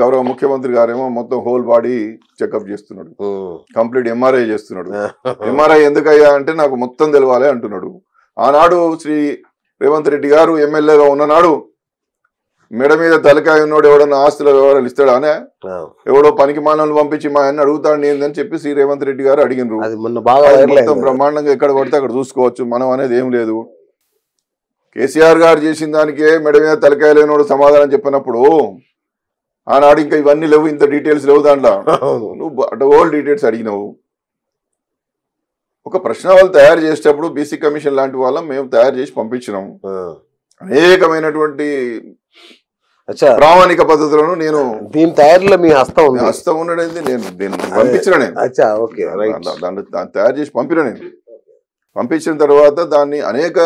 గౌరవ ముఖ్యమంత్రి గారేమో మొత్తం హోల్ బాడీ చెకప్ చేస్తున్నాడు కంప్లీట్ ఎంఆర్ఐ చేస్తున్నాడు ఎంఆర్ఐ ఎందుకయ్యా అంటే నాకు మొత్తం తెలవాలి అంటున్నాడు ఆనాడు శ్రీ రేవంత్ రెడ్డి గారు ఎమ్మెల్యేగా ఉన్ననాడు మెడ మీద తలకాయ ఉన్నోడు ఎవడన్నా ఆస్తుల వివరాలు అనే ఎవడో పనికి మానవులు పంపించి మా ఆయన అడుగుతాడు ఏందని చెప్పి శ్రీ రేవంత్ రెడ్డి గారు అడిగినారు బ్రహ్మాండంగా ఎక్కడ పడితే అక్కడ చూసుకోవచ్చు మనం అనేది ఏం లేదు కేసీఆర్ గారు చేసిన దానికే మెడ మీద తలకాయ లేనోడు సమాధానం చెప్పినప్పుడు ఆనాడు ఇంకా ఇవన్నీ లేవు ఇంత డీటెయిల్స్ లేవు దాంట్లో నువ్వు అటోల్ డీటెయిల్స్ అడిగినావు ఒక వాళ్ళు తయారు చేసేటప్పుడు బీసీ కమిషన్ లాంటి వాళ్ళ మేము తయారు చేసి పంపించినాము అనేకమైనటువంటి ప్రామాణిక పద్ధతులను నేను దీని తయారీలో మీ హస్తం ఉంది హస్తం ఉండడం నేను నేను పంపించిన నేను దాన్ని తయారు చేసి పంపిన నేను పంపించిన తర్వాత దాన్ని అనేక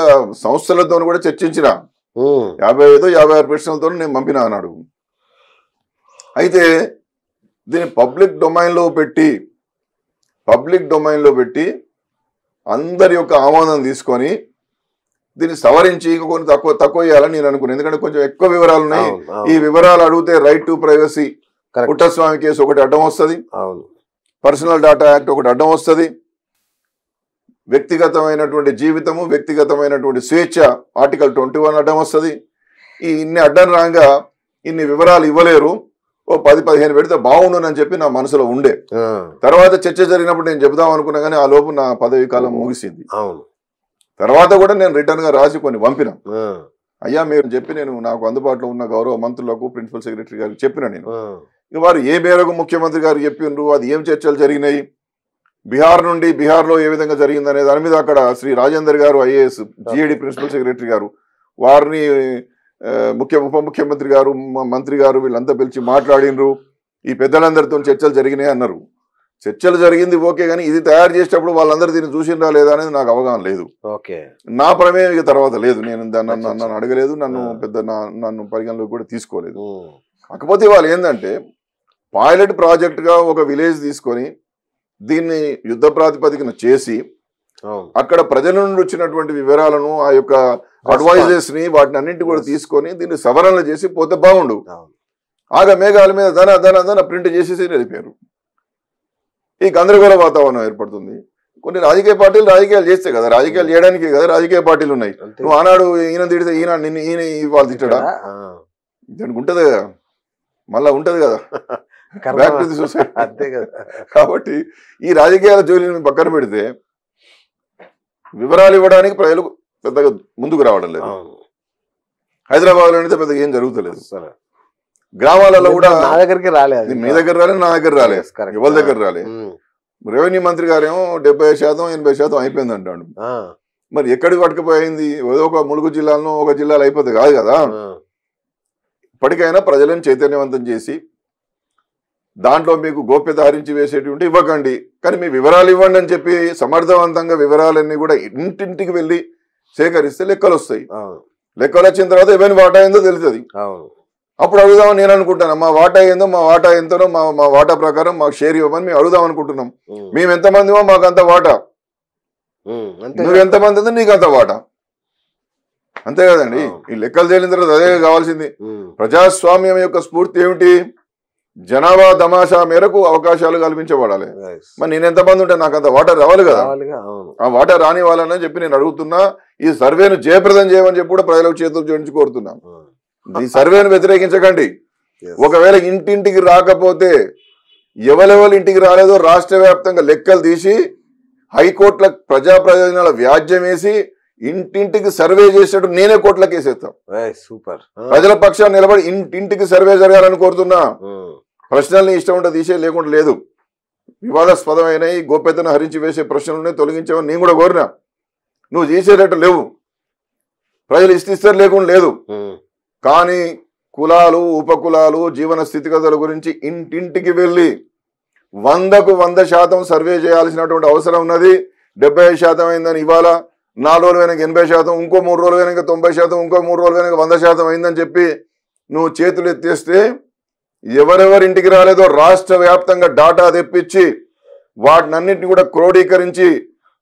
సంస్థలతో కూడా చర్చించిన యాభై ఐదు యాభై ఆరు ప్రశ్నలతో నేను పంపిన అన్నాడు అయితే దీన్ని పబ్లిక్ డొమైన్లో పెట్టి పబ్లిక్ డొమైన్లో పెట్టి అందరి యొక్క ఆమోదం తీసుకొని దీన్ని సవరించి ఇంకా కొన్ని తక్కువ తక్కువ చేయాలని నేను అనుకున్నాను ఎందుకంటే కొంచెం ఎక్కువ వివరాలు ఉన్నాయి ఈ వివరాలు అడిగితే right to privacy Kuttaswamy case ఒకటి అడ్డం వస్తుంది పర్సనల్ డాటా యాక్ట్ ఒకటి అడ్డం వస్తుంది వ్యక్తిగతమైనటువంటి జీవితము వ్యక్తిగతమైనటువంటి స్వేచ్ఛ ఆర్టికల్ ట్వంటీ వన్ అడ్డం వస్తుంది ఈ ఇన్ని అడ్డం రాగా ఇన్ని వివరాలు ఇవ్వలేరు ఓ పది పదిహేను పెడితే బాగుండునని చెప్పి నా మనసులో ఉండే తర్వాత చర్చ జరిగినప్పుడు నేను చెబుదాం అనుకున్నా కానీ ఆ లోపు నా పదవి కాలం ముగిసింది అవును తర్వాత కూడా నేను రిటర్న్ గా రాసి కొన్ని పంపిన అయ్యా మీరు చెప్పి నేను నాకు అందుబాటులో ఉన్న గౌరవ మంత్రులకు ప్రిన్సిపల్ సెక్రటరీ గారికి చెప్పిన నేను వారు ఏ మేరకు ముఖ్యమంత్రి గారు చెప్పిండ్రు అది ఏం చర్చలు జరిగినాయి బీహార్ నుండి బీహార్లో ఏ విధంగా జరిగిందనే దాని మీద అక్కడ శ్రీ రాజేందర్ గారు ఐఏఎస్ జిఏడి ప్రిన్సిపల్ సెక్రటరీ గారు వారిని ముఖ్య ఉప ముఖ్యమంత్రి గారు మంత్రి గారు వీళ్ళంతా పిలిచి మాట్లాడినరు ఈ పెద్దలందరితో చర్చలు జరిగినాయి అన్నారు చర్చలు జరిగింది ఓకే కానీ ఇది తయారు చేసేటప్పుడు వాళ్ళందరూ దీన్ని చూసిండ్రా లేదా అనేది నాకు అవగాహన లేదు ఓకే నా ప్రమేయం ఇక తర్వాత లేదు నేను నన్ను నన్ను అడగలేదు నన్ను పెద్ద నన్ను పరిగణలోకి కూడా తీసుకోలేదు కాకపోతే వాళ్ళు ఏంటంటే పాయిలట్ ప్రాజెక్ట్గా ఒక విలేజ్ తీసుకొని దీన్ని యుద్ధ ప్రాతిపదికన చేసి అక్కడ ప్రజల నుండి వచ్చినటువంటి వివరాలను ఆ యొక్క అడ్వైజెస్ ని వాటిని అన్నింటి కూడా తీసుకొని దీన్ని సవరణ చేసి పోతే బాగుండు ఆగ మేఘాల మీద ధన ధన ధన ప్రింట్ చేసేసి వెళ్ళిపోయారు ఈ గందరగోళ వాతావరణం ఏర్పడుతుంది కొన్ని రాజకీయ పార్టీలు రాజకీయాలు చేస్తే కదా రాజకీయాలు చేయడానికి కదా రాజకీయ పార్టీలు ఉన్నాయి నువ్వు ఆనాడు ఈయన తిడితే ఈయన నిన్ను ఈయన వాళ్ళు తిట్టడా దానికి ఉంటది కదా మళ్ళా ఉంటది కదా బ్యాక్ అంతే కదా కాబట్టి ఈ రాజకీయాల జోలిని పక్కన పెడితే వివరాలు ఇవ్వడానికి ప్రజలు పెద్దగా ముందుకు రావడం లేదు లో అయితే పెద్దగా ఏం జరుగుతలేదు సరే గ్రామాలలో కూడా నా దగ్గరికి రాలేదు మీ దగ్గర రాలేదు నా దగ్గర రాలేదు ఎవరి దగ్గర రాలేదు రెవెన్యూ మంత్రి గారేమో డెబ్బై శాతం ఎనభై శాతం అయిపోయింది అంటాడు మరి ఎక్కడికి పట్టుకుపోయింది ఏదో ఒక ములుగు జిల్లాలో ఒక జిల్లాలో అయిపోతే కాదు కదా ఇప్పటికైనా ప్రజలను చైతన్యవంతం చేసి దాంట్లో మీకు గోప్యత హరించి వేసేటువంటి ఇవ్వకండి కానీ మీ వివరాలు ఇవ్వండి అని చెప్పి సమర్థవంతంగా వివరాలన్నీ కూడా ఇంటింటికి వెళ్ళి సేకరిస్తే లెక్కలు వస్తాయి లెక్కలు వచ్చిన తర్వాత ఏమైనా ఎవరిని వాటాయిందో తెలుస్తుంది అప్పుడు అడుగుదాం నేను అనుకుంటాను మా వాటా ఏందో మా వాటా ఎంతనో మా మా వాటా ప్రకారం మాకు షేర్ ఇవ్వమని మేము అడుగుదాం అనుకుంటున్నాం మేము ఎంతమందిమో మాకు అంత వాటా నువ్వు ఎంతమంది ఉందో నీకు అంత వాటా అంతే కదండి ఈ లెక్కలు తేలిన తర్వాత అదే కావాల్సింది ప్రజాస్వామ్యం యొక్క స్ఫూర్తి ఏమిటి జనాభా తమాషా మేరకు అవకాశాలు కల్పించబడాలి మరి నేను ఎంతమంది ఉంటే నాకు అంత వాటర్ రావాలి కదా ఆ వాటర్ రాని వాళ్ళని చెప్పి నేను అడుగుతున్నా ఈ సర్వేను జయప్రదం చేయమని చెప్పి కూడా ప్రజలకు చేతులు జోడించి కోరుతున్నాను ఈ సర్వేను వ్యతిరేకించకండి ఒకవేళ ఇంటింటికి రాకపోతే ఎవరెవరి ఇంటికి రాలేదో రాష్ట్ర వ్యాప్తంగా లెక్కలు తీసి హైకోర్టుల ప్రజా ప్రయోజనాల వ్యాజ్యం వేసి ఇంటింటికి సర్వే చేసినట్టు నేనే కోట్ల కేసేస్తాం సూపర్ ప్రజల పక్షాన్ని నిలబడి ఇంటింటికి సర్వే జరగాలని కోరుతున్నా ప్రశ్నల్ని ఇష్టం ఉంటే తీసే లేకుండా లేదు వివాదాస్పదమైన గోప్యతను హరించి వేసే ప్రశ్నలనే తొలగించామని నేను కూడా కోరినా నువ్వు చేసేటట్టు లేవు ప్రజలు ఇష్టిస్తారు లేకుండా లేదు కానీ కులాలు ఉపకులాలు జీవన స్థితిగతుల గురించి ఇంటింటికి వెళ్ళి వందకు వంద శాతం సర్వే చేయాల్సినటువంటి అవసరం ఉన్నది డెబ్బై శాతం అయిందని ఇవాళ నాలుగు రోజులు వెనక ఎనభై శాతం ఇంకో మూడు రోజులు వెనక తొంభై శాతం ఇంకో మూడు రోజులు వెనక వంద శాతం అయిందని చెప్పి నువ్వు చేతులు ఎత్తేస్తే ఎవరెవరింటికి రాలేదో రాష్ట్ర వ్యాప్తంగా డాటా తెప్పించి వాటినన్నింటినీ కూడా క్రోడీకరించి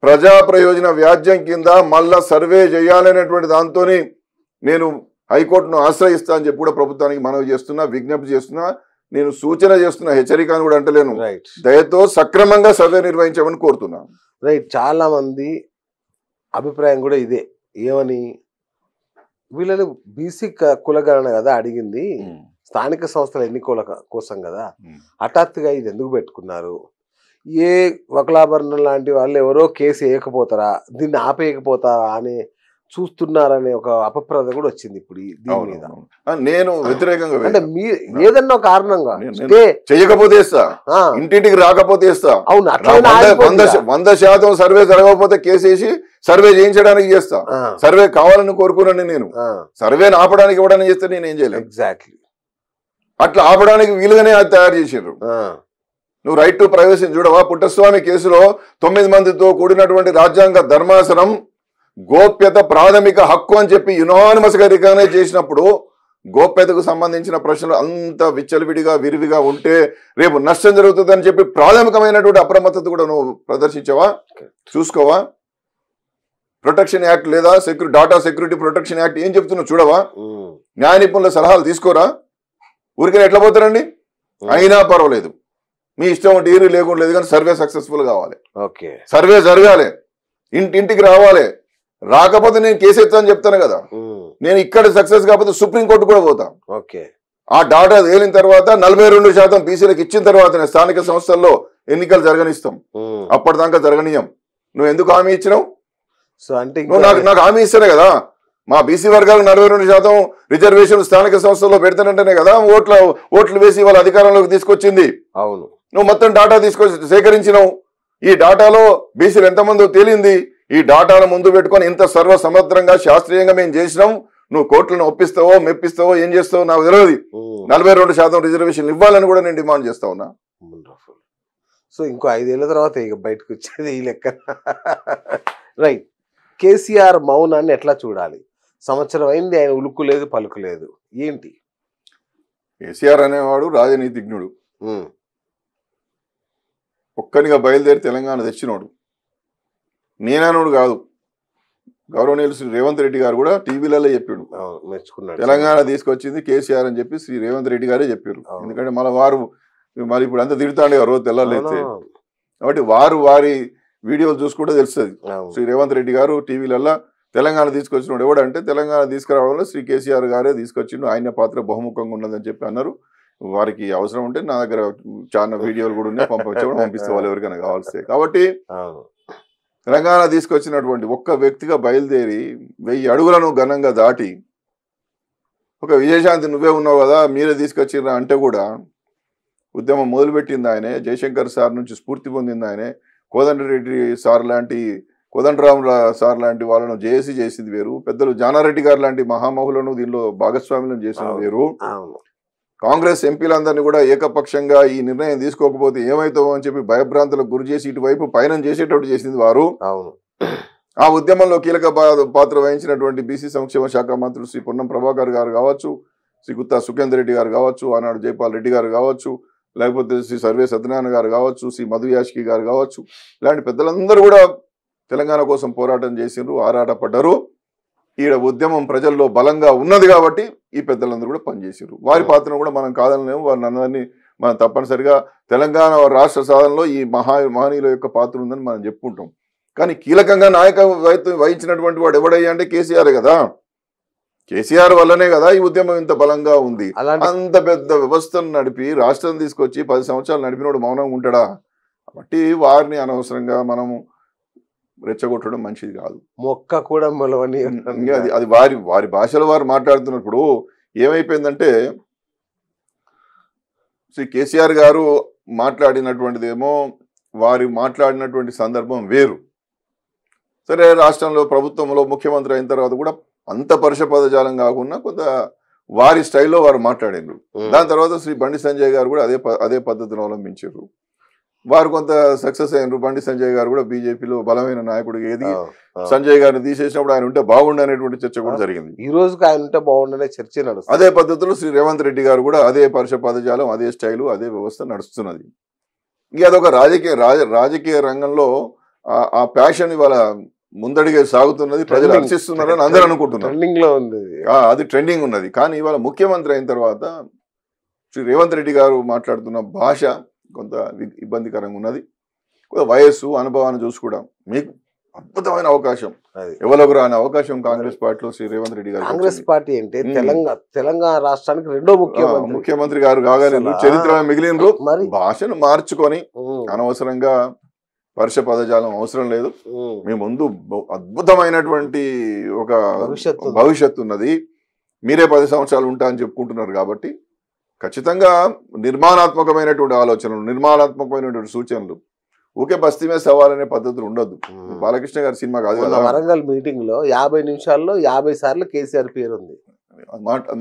ప్రజా ప్రయోజన వ్యాజ్యం కింద మళ్ళా సర్వే చేయాలనేటువంటి దాంతో నేను హైకోర్టును ఆశ్రయిస్తా అని చెప్పి కూడా ప్రభుత్వానికి మనవి చేస్తున్నా విజ్ఞప్తి చేస్తున్నా నేను సూచన చేస్తున్న హెచ్చరిక అని కూడా అంటలేను దయతో సక్రమంగా సర్వే నిర్వహించమని కోరుతున్నా రైట్ చాలా మంది అభిప్రాయం కూడా ఇదే ఏమని వీళ్ళని బీసీ కులగణన కదా అడిగింది hmm. స్థానిక సంస్థల ఎన్నికల కోసం కదా hmm. హఠాత్తుగా ఇది ఎందుకు పెట్టుకున్నారు ఏ వకలాభరణం లాంటి వాళ్ళు ఎవరో కేసు వేయకపోతారా దీన్ని ఆపేయకపోతారా అనే చూస్తున్నారనే ఒక అపప్రద కూడా వచ్చింది ఇప్పుడు దీని మీద నేను వ్యతిరేకంగా అంటే మీరు ఏదన్నా కారణంగా చేయకపోతే ఇంటింటికి రాకపోతే అవును వంద శాతం సర్వే జరగకపోతే కేసేసి సర్వే చేయించడానికి చేస్తా సర్వే కావాలని కోరుకున్నాను నేను సర్వే ఆపడానికి ఇవ్వడానికి చేస్తే నేను ఏం చేయలేదు ఎగ్జాక్ట్లీ అట్లా ఆపడానికి వీలుగానే అది తయారు చేసిండ్రు నువ్వు రైట్ టు ప్రైవసీని చూడవా పుట్టస్వామి కేసులో తొమ్మిది మందితో కూడినటువంటి రాజ్యాంగ ధర్మాసనం గోప్యత ప్రాథమిక హక్కు అని చెప్పి యునానిమస్గా రికగ్నైజ్ చేసినప్పుడు గోప్యతకు సంబంధించిన ప్రశ్నలు అంత విచ్చలవిడిగా విరివిగా ఉంటే రేపు నష్టం జరుగుతుందని చెప్పి ప్రాథమికమైనటువంటి అప్రమత్తత కూడా నువ్వు ప్రదర్శించవా చూసుకోవా ప్రొటెక్షన్ యాక్ట్ లేదా security data security protection act ఏం చెప్తున్నావు చూడవా న్యాయ నిపుణుల సలహాలు తీసుకోరా ఊరికే ఎట్లా పోతారండి అయినా పర్వాలేదు మీ ఇష్టం డీరీ లేకుండా లేదు కానీ సర్వే సక్సెస్ఫుల్ కావాలి సర్వే జరగాలి ఇంటింటికి రావాలి రాకపోతే నేను కేసు ఎత్తాను చెప్తాను కదా నేను ఇక్కడ సక్సెస్ కాకపోతే సుప్రీంకోర్టు కూడా పోతా ఓకే ఆ డాటా తేలిన తర్వాత నలభై రెండు శాతం బీసీలకు ఇచ్చిన తర్వాత స్థానిక సంస్థల్లో ఎన్నికలు జరగనిస్తాం అప్పటిదాకా జరగనీయం నువ్వు ఎందుకు హామీ ఇచ్చినావు సో అంటే నాకు నాకు హామీ ఇస్తానే కదా మా బీసీ వర్గాలకు నలభై రెండు శాతం రిజర్వేషన్ స్థానిక సంస్థల్లో పెడతానంటేనే కదా ఓట్ల ఓట్లు వేసి వాళ్ళ అధికారంలోకి తీసుకొచ్చింది అవును నువ్వు మొత్తం డాటా తీసుకొచ్చి సేకరించినావు ఈ డాటాలో బీసీలు ఎంతమందో తేలింది ఈ డాటాను ముందు పెట్టుకొని ఇంత సర్వసమగ్రంగా శాస్త్రీయంగా మేము చేసినాం నువ్వు కోర్టులను ఒప్పిస్తావో మెప్పిస్తావో ఏం చేస్తావో నాకు తెలియదు నలభై రెండు శాతం రిజర్వేషన్ ఇవ్వాలని కూడా నేను డిమాండ్ చేస్తా ఉన్నా సో ఇంకో ఐదేళ్ల తర్వాత ఇక బయటకు వచ్చేది ఈ లెక్క రైట్ కేసీఆర్ మౌనాన్ని ఎట్లా చూడాలి సంవత్సరం అయింది ఆయన ఉలుక్కులేదు పలుకులేదు ఏంటి కేసీఆర్ అనేవాడు రాజనీతిజ్ఞుడు ఒక్కనిగా బయలుదేరి తెలంగాణ తెచ్చినోడు నేనానుడు కాదు గౌరవనీయులు శ్రీ రేవంత్ రెడ్డి గారు కూడా టీవీలలో చెప్పిండు మెచ్చుకున్నాడు తెలంగాణ తీసుకొచ్చింది కేసీఆర్ అని చెప్పి శ్రీ రేవంత్ రెడ్డి గారే చెప్పారు ఎందుకంటే మళ్ళీ వారు మరి ఇప్పుడు అంత తిడతాండే రోజు తెల్లాలైతే కాబట్టి వారు వారి వీడియోలు చూసుకుంటే తెలుస్తుంది శ్రీ రేవంత్ రెడ్డి గారు టీవీలలో తెలంగాణ తీసుకొచ్చినాడు ఎవడంటే తెలంగాణ తీసుకురావడంలో శ్రీ కేసీఆర్ గారే తీసుకొచ్చిండు ఆయన పాత్ర బహుముఖంగా ఉన్నదని చెప్పి అన్నారు వారికి అవసరం ఉంటే నా దగ్గర చాలా వీడియోలు కూడా ఉన్నాయి పంపించడం పంపిస్తే వాళ్ళు ఎవరికైనా కావాల్సి కాబట్టి తెలంగాణ తీసుకొచ్చినటువంటి ఒక్క వ్యక్తిగా బయలుదేరి వెయ్యి అడుగులను ఘనంగా దాటి ఒక విజయశాంతి నువ్వే ఉన్నావు కదా మీరే తీసుకొచ్చిన అంటే కూడా ఉద్యమం మొదలుపెట్టింది ఆయనే జయశంకర్ సార్ నుంచి స్ఫూర్తి పొందింది ఆయనే కోదండరెడ్డి సార్ లాంటి కోదండరామ్ సార్ లాంటి వాళ్ళను జేసీ చేసింది వేరు పెద్దలు జానారెడ్డి గారు లాంటి మహామహులను దీనిలో భాగస్వాములను చేసింది వేరు కాంగ్రెస్ ఎంపీలందరినీ కూడా ఏకపక్షంగా ఈ నిర్ణయం తీసుకోకపోతే ఏమవుతామో అని చెప్పి భయభ్రాంతులకు గురి చేసి ఇటువైపు పయనం చేసేటట్టు చేసింది వారు అవును ఆ ఉద్యమంలో కీలక పాత్ర వహించినటువంటి బీసీ సంక్షేమ శాఖ మంత్రులు శ్రీ పొన్నం ప్రభాకర్ గారు కావచ్చు శ్రీ గుత్తా సుఖేందర్ రెడ్డి గారు కావచ్చు ఆనాడు జైపాల్ రెడ్డి గారు కావచ్చు లేకపోతే శ్రీ సర్వే సత్యనారాయణ గారు కావచ్చు శ్రీ మధు యాష్కి గారు కావచ్చు ఇలాంటి పెద్దలందరూ కూడా తెలంగాణ కోసం పోరాటం చేసిండ్రు ఆరాటపడ్డారు ఈడ ఉద్యమం ప్రజల్లో బలంగా ఉన్నది కాబట్టి ఈ పెద్దలందరూ కూడా పనిచేసారు వారి పాత్ర కూడా మనం కాదనలేము వారిని అందరినీ మనం తప్పనిసరిగా తెలంగాణ రాష్ట్ర సాధనలో ఈ మహా మహనీయుల యొక్క పాత్ర ఉందని మనం చెప్పుకుంటాం కానీ కీలకంగా నాయక వహించినటువంటి వాడు ఎవడయ్యా అంటే కేసీఆర్ కదా కేసీఆర్ వల్లనే కదా ఈ ఉద్యమం ఇంత బలంగా ఉంది అంత పెద్ద వ్యవస్థను నడిపి రాష్ట్రం తీసుకొచ్చి పది సంవత్సరాలు నడిపినోడు మౌనంగా ఉంటాడా కాబట్టి వారిని అనవసరంగా మనము రెచ్చగొట్టడం మంచిది కాదు మొక్క కూడా మొలవని అది అది వారి వారి భాషలో వారు మాట్లాడుతున్నప్పుడు ఏమైపోయిందంటే శ్రీ కేసీఆర్ గారు మాట్లాడినటువంటిదేమో వారి మాట్లాడినటువంటి సందర్భం వేరు సరే రాష్ట్రంలో ప్రభుత్వంలో ముఖ్యమంత్రి అయిన తర్వాత కూడా అంత పరుష పదజాలం కాకుండా కొంత వారి స్టైల్లో వారు మాట్లాడిండ్రు దాని తర్వాత శ్రీ బండి సంజయ్ గారు కూడా అదే అదే పద్ధతిని అవలంబించారు వారు కొంత సక్సెస్ అయినారు బండి సంజయ్ గారు కూడా బీజేపీలో బలమైన నాయకుడు ఏది సంజయ్ గారిని తీసేసినప్పుడు ఆయన ఉంటే బాగుండు అనేటువంటి చర్చ కూడా జరిగింది ఈ రోజుకి ఆయన ఉంటే బాగుండనే చర్చ నడుస్తుంది అదే పద్ధతిలో శ్రీ రేవంత్ రెడ్డి గారు కూడా అదే పరుష పదజాలం అదే స్టైలు అదే వ్యవస్థ నడుస్తున్నది ఇక అదొక రాజకీయ రాజకీయ రంగంలో ఆ ప్యాషన్ ఇవాళ ముందడిగా సాగుతున్నది ప్రజలు హర్షిస్తున్నారని అందరూ అనుకుంటున్నారు ట్రెండింగ్ లో అది ట్రెండింగ్ ఉన్నది కానీ ఇవాళ ముఖ్యమంత్రి అయిన తర్వాత శ్రీ రేవంత్ రెడ్డి గారు మాట్లాడుతున్న భాష కొంత ఇబ్బందికరంగా ఉన్నది కొంత వయస్సు అనుభవాన్ని చూసుకోవడం మీకు అద్భుతమైన అవకాశం ఎవరొకరు రాని అవకాశం కాంగ్రెస్ పార్టీలో శ్రీ రేవంత్ రెడ్డి గారు కాంగ్రెస్ పార్టీ అంటే తెలంగాణ తెలంగాణ రాష్ట్రానికి రెండో ముఖ్యమంత్రి ముఖ్యమంత్రి గారు కాగలరు చరిత్ర మిగిలిన భాషను మార్చుకొని అనవసరంగా వర్ష పదజాలం అవసరం లేదు మీ ముందు అద్భుతమైనటువంటి ఒక భవిష్యత్తు ఉన్నది మీరే పది సంవత్సరాలు ఉంటా అని చెప్పుకుంటున్నారు కాబట్టి ఖచ్చితంగా నిర్మాణాత్మకమైనటువంటి ఆలోచనలు నిర్మాణాత్మకమైనటువంటి సూచనలు ఊకే బస్తీమే సవాలనే పద్ధతులు ఉండదు బాలకృష్ణ గారి సినిమా కాదు వరంగల్ మీటింగ్ లో యాభై నిమిషాల్లో యాభై సార్లు కేసీఆర్ పేరు ఉంది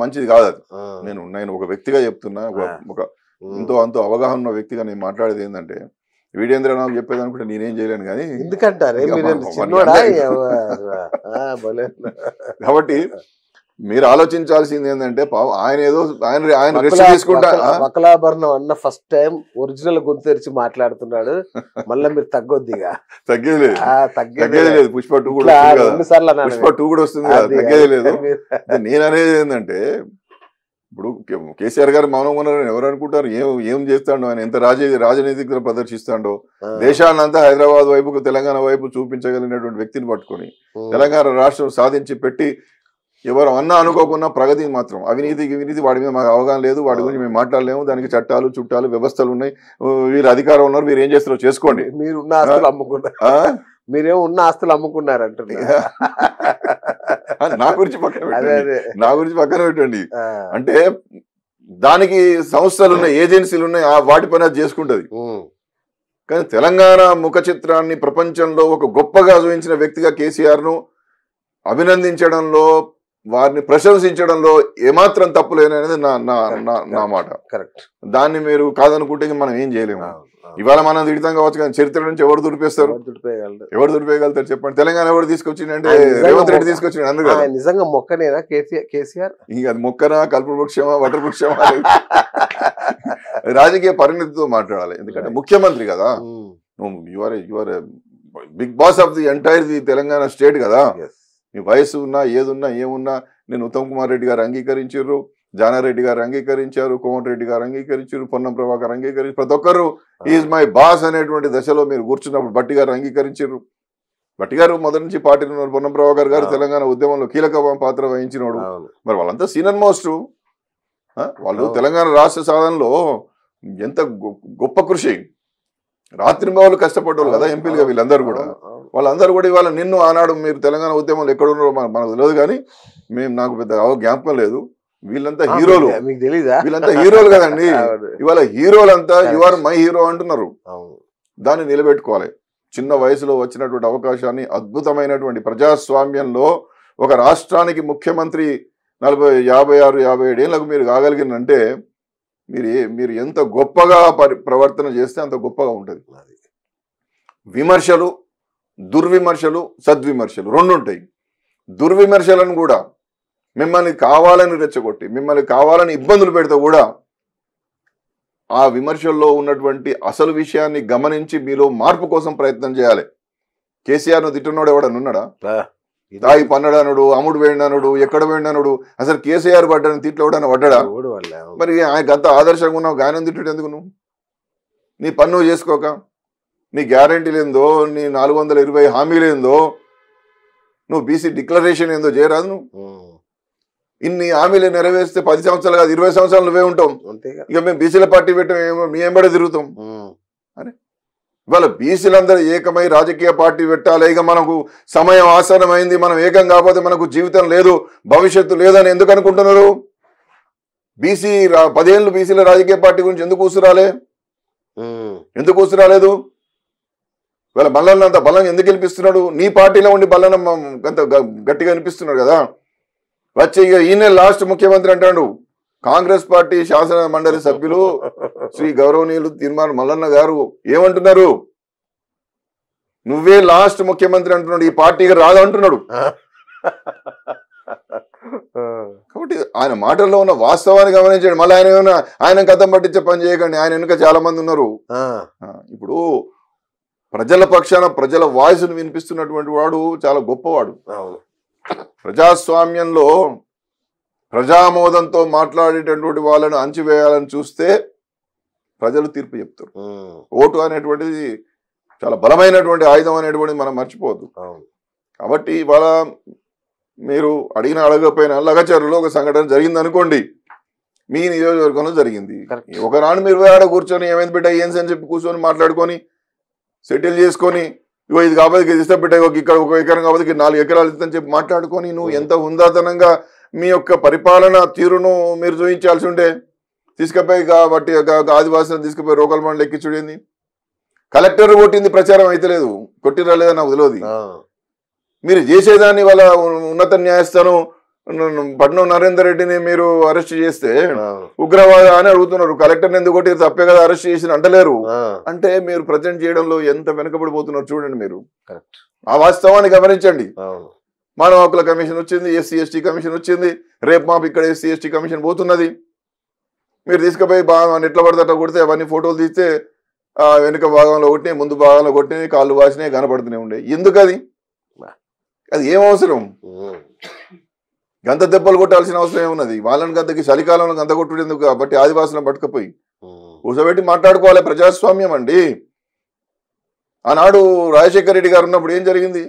మంచిది కాదు అది నేను నేను ఒక వ్యక్తిగా చెప్తున్నా ఒక ఎంతో అంతో అవగాహన ఉన్న వ్యక్తిగా నేను మాట్లాడేది ఏంటంటే వీడేంద్ర నాకు చెప్పేది అనుకుంటే నేనేం చేయలేను కానీ ఎందుకంటారు కాబట్టి మీరు ఆలోచించాల్సింది ఏంటంటే ఆయన ఏదో ఆయన ఆయన రెస్ట్ వకలాభరణం అన్న ఫస్ట్ టైం ఒరిజినల్ గొంతు తెరిచి మాట్లాడుతున్నాడు మళ్ళీ మీరు తగ్గొద్ది తగ్గేది లేదు లేదు పుష్ప టూ కూడా పుష్ప టూ కూడా వస్తుంది తగ్గేది లేదు నేను అనేది ఏంటంటే ఇప్పుడు కేసీఆర్ గారు మౌనంగా ఉన్నారు ఎవరు అనుకుంటారు ఏం ఏం చేస్తాడో ఆయన ఎంత రాజీ రాజనీతిక ప్రదర్శిస్తాడో దేశాన్నంతా హైదరాబాద్ వైపుకు తెలంగాణ వైపు చూపించగలిగినటువంటి వ్యక్తిని పట్టుకొని తెలంగాణ రాష్ట్రం సాధించి పెట్టి ఎవరు అన్నా అనుకోకుండా ప్రగతి మాత్రం అవినీతి వినీతి వాడి మీద మాకు అవగాహన లేదు వాడి గురించి మేము మాట్లాడలేము దానికి చట్టాలు చుట్టాలు వ్యవస్థలు ఉన్నాయి వీరు అధికారం ఉన్నారు మీరు ఏం చేస్తారో చేసుకోండి మీరు ఉన్న ఆస్తులు అమ్ముకున్నారు మీరేమో ఉన్న ఆస్తులు అమ్ముకున్నారంట నా గురించి పక్కన నా గురించి పక్కన పెట్టండి అంటే దానికి సంస్థలు ఉన్నాయి ఏజెన్సీలు ఉన్నాయి ఆ వాటి పని అది చేసుకుంటది కానీ తెలంగాణ ముఖ చిత్రాన్ని ప్రపంచంలో ఒక గొప్పగా చూపించిన వ్యక్తిగా కేసీఆర్ను అభినందించడంలో వారిని ప్రశంసించడంలో ఏమాత్రం తప్పు అనేది నా నా నా మాట కరెక్ట్ దాన్ని మీరు కాదనుకుంటే మనం ఏం చేయలేము ఇవాళ మనం దిడితం కావచ్చు కానీ చరిత్ర నుంచి ఎవరు దుడిపేస్తారు ఎవరు దుడిపేయగలుగుతారు చెప్పండి తెలంగాణ ఎవరు తీసుకొచ్చిందంటే రేవంత్ రెడ్డి తీసుకొచ్చి నిజంగా మొక్కనేనా కేసీఆర్ ఇంకా అది మొక్కనా కల్ప వృక్షమా వటర్ వృక్షమా రాజకీయ పరిణతితో మాట్లాడాలి ఎందుకంటే ముఖ్యమంత్రి కదా your your big boss of the entire the Telangana state కదా నీ వయసు ఉన్నా ఏదున్నా ఏమున్నా నేను ఉత్తమ్ కుమార్ రెడ్డి గారు అంగీకరించారు జానారెడ్డి గారు అంగీకరించారు కోమటిరెడ్డి గారు అంగీకరించారు పొన్నం ప్రభాకర్ అంగీకరించారు ప్రతి ఒక్కరు ఈజ్ మై బాస్ అనేటువంటి దశలో మీరు కూర్చున్నప్పుడు బట్టి గారు అంగీకరించారు బట్టి గారు మొదటి నుంచి పార్టీలో ఉన్నారు పొన్నం ప్రభాకర్ గారు తెలంగాణ ఉద్యమంలో కీలక పాత్ర వహించినోడు మరి వాళ్ళంతా సీనియర్ మోస్ట్ వాళ్ళు తెలంగాణ రాష్ట్ర సాధనలో ఎంత గొప్ప కృషి రాత్రి వాళ్ళు కదా ఎంపీలుగా వీళ్ళందరూ కూడా వాళ్ళందరూ కూడా ఇవాళ నిన్ను ఆనాడు మీరు తెలంగాణ ఉద్యమంలో ఎక్కడ ఉన్నారో మనకు తెలియదు కానీ మేము నాకు పెద్ద జ్ఞాపకం లేదు వీళ్ళంతా హీరోలు మీకు తెలీదా వీళ్ళంతా హీరోలు కదండి ఇవాళ హీరోలంతా యు ఆర్ మై హీరో అంటున్నారు దాన్ని నిలబెట్టుకోవాలి చిన్న వయసులో వచ్చినటువంటి అవకాశాన్ని అద్భుతమైనటువంటి ప్రజాస్వామ్యంలో ఒక రాష్ట్రానికి ముఖ్యమంత్రి నలభై యాభై ఆరు యాభై ఏడేళ్లకు మీరు కాగలిగినంటే మీరు మీరు ఎంత గొప్పగా ప్రవర్తన చేస్తే అంత గొప్పగా ఉంటుంది విమర్శలు దుర్విమర్శలు సద్విమర్శలు రెండు ఉంటాయి దుర్విమర్శలను కూడా మిమ్మల్ని కావాలని రెచ్చగొట్టి మిమ్మల్ని కావాలని ఇబ్బందులు పెడితే కూడా ఆ విమర్శల్లో ఉన్నటువంటి అసలు విషయాన్ని గమనించి మీలో మార్పు కోసం ప్రయత్నం చేయాలి కేసీఆర్ను తిట్టున్నాడు ఎవడనున్నాడా తాయి పన్నడనుడు అమ్ముడు వేడిననుడు ఎక్కడ వేడిననుడు అసలు కేసీఆర్ పడ్డాను తిట్లు ఎవడన్నా పడ్డా మరి ఆయన గంత ఆదర్శంగా ఉన్నావు గాయనం తిట్టు ఎందుకు నువ్వు నీ పన్ను చేసుకోక నీ గ్యారంటీ లేదో నీ నాలుగు వందల ఇరవై హామీలు ఏందో నువ్వు బీసీ డిక్లరేషన్ ఏందో చేయరాదు నువ్వు ఇన్ని హామీలు నెరవేరిస్తే పది సంవత్సరాలు కాదు ఇరవై సంవత్సరాలు నువ్వే ఉంటాం ఇక మేము బీసీల పార్టీ పెట్టాం ఏమో ఏం పడే తిరుగుతాం అరే ఇవాళ బీసీలందరూ ఏకమై రాజకీయ పార్టీ పెట్టాలి ఇక మనకు సమయం అయింది మనం ఏకం కాకపోతే మనకు జీవితం లేదు భవిష్యత్తు లేదని ఎందుకు అనుకుంటున్నారు బీసీ పదేళ్ళు బీసీల రాజకీయ పార్టీ గురించి ఎందుకు కూసురాలే ఎందుకు కూసురాలేదు ఇవాళ బల్లన్న అంత బలం ఎందుకు గెలిపిస్తున్నాడు నీ పార్టీలో ఉండి బల్లన్న అంత గట్టిగా అనిపిస్తున్నాడు కదా వచ్చే ఇక లాస్ట్ ముఖ్యమంత్రి అంటాడు కాంగ్రెస్ పార్టీ శాసన మండలి సభ్యులు శ్రీ గౌరవనీయులు తీర్మాన మల్లన్న గారు ఏమంటున్నారు నువ్వే లాస్ట్ ముఖ్యమంత్రి అంటున్నాడు ఈ పార్టీకి రాదు అంటున్నాడు కాబట్టి ఆయన మాటల్లో ఉన్న వాస్తవాన్ని గమనించండి మళ్ళీ ఆయన ఏమైనా ఆయన కథం పట్టించే పని చేయకండి ఆయన వెనుక చాలా మంది ఉన్నారు ఇప్పుడు ప్రజల పక్షాన ప్రజల వాయిస్ను వినిపిస్తున్నటువంటి వాడు చాలా గొప్పవాడు ప్రజాస్వామ్యంలో ప్రజామోదంతో మాట్లాడేటటువంటి వాళ్ళను అంచివేయాలని చూస్తే ప్రజలు తీర్పు చెప్తారు ఓటు అనేటువంటిది చాలా బలమైనటువంటి ఆయుధం అనేటువంటిది మనం మర్చిపోవద్దు కాబట్టి ఇవాళ మీరు అడిగిన అడగకపోయిన లగచరులో ఒక సంఘటన జరిగింది అనుకోండి మీ నియోజకవర్గంలో జరిగింది ఒకనాడు మీరు ఆడ కూర్చొని ఏమైంది బిడ్డ ఏం అని చెప్పి కూర్చొని మాట్లాడుకొని సెటిల్ చేసుకొని ఇగో ఇది కాబట్టి ఇస్తే బిడ్డ ఒక ఇక్కడ ఒక ఎకరం కాబట్టి నాలుగు ఎకరాలు ఇస్తా అని చెప్పి మాట్లాడుకొని నువ్వు ఎంత హుందాతనంగా మీ యొక్క పరిపాలన తీరును మీరు చూపించాల్సి ఉండే తీసుకుపోయి కాబట్టి ఆదివాసులను తీసుకుపోయి రోకల్ మండలి ఎక్కించుడేంది కలెక్టర్ కొట్టింది ప్రచారం అయితే లేదు కొట్టిరా వదిలేదు మీరు చేసేదాన్ని వాళ్ళ ఉన్నత న్యాయస్థానం పట్నం నరేందర్ రెడ్డిని మీరు అరెస్ట్ చేస్తే ఉగ్రవాద అని అడుగుతున్నారు కలెక్టర్ ఎందుకు కొట్టి తప్పే కదా అరెస్ట్ చేసి అంటలేరు అంటే మీరు ప్రజెంట్ చేయడంలో ఎంత వెనకబడిపోతున్నారు చూడండి మీరు ఆ వాస్తవాన్ని గమనించండి మానవ హక్కుల కమిషన్ వచ్చింది ఎస్సీ ఎస్టీ కమిషన్ వచ్చింది రేపు మాపు ఇక్కడ ఎస్సీ ఎస్టీ కమిషన్ పోతున్నది మీరు తీసుకుపోయి బాగా ఎట్లా పడతట్టు కొడితే అవన్నీ ఫోటోలు తీస్తే వెనుక భాగంలో ఒకటి ముందు భాగంలో ఒకటి కాళ్ళు వాసినాయి కనపడుతూనే ఉండే ఎందుకు అది అది ఏం అవసరం గంత దెబ్బలు కొట్టాల్సిన అవసరం ఏమున్నది వాళ్ళని గంతకి చలికాలంలో గంత కొట్టుడేందుకు కాబట్టి ఆదివాసులను పట్టుకుపోయి కూర్చోబెట్టి మాట్లాడుకోవాలి ప్రజాస్వామ్యం అండి ఆనాడు రాజశేఖర రెడ్డి గారు ఉన్నప్పుడు ఏం జరిగింది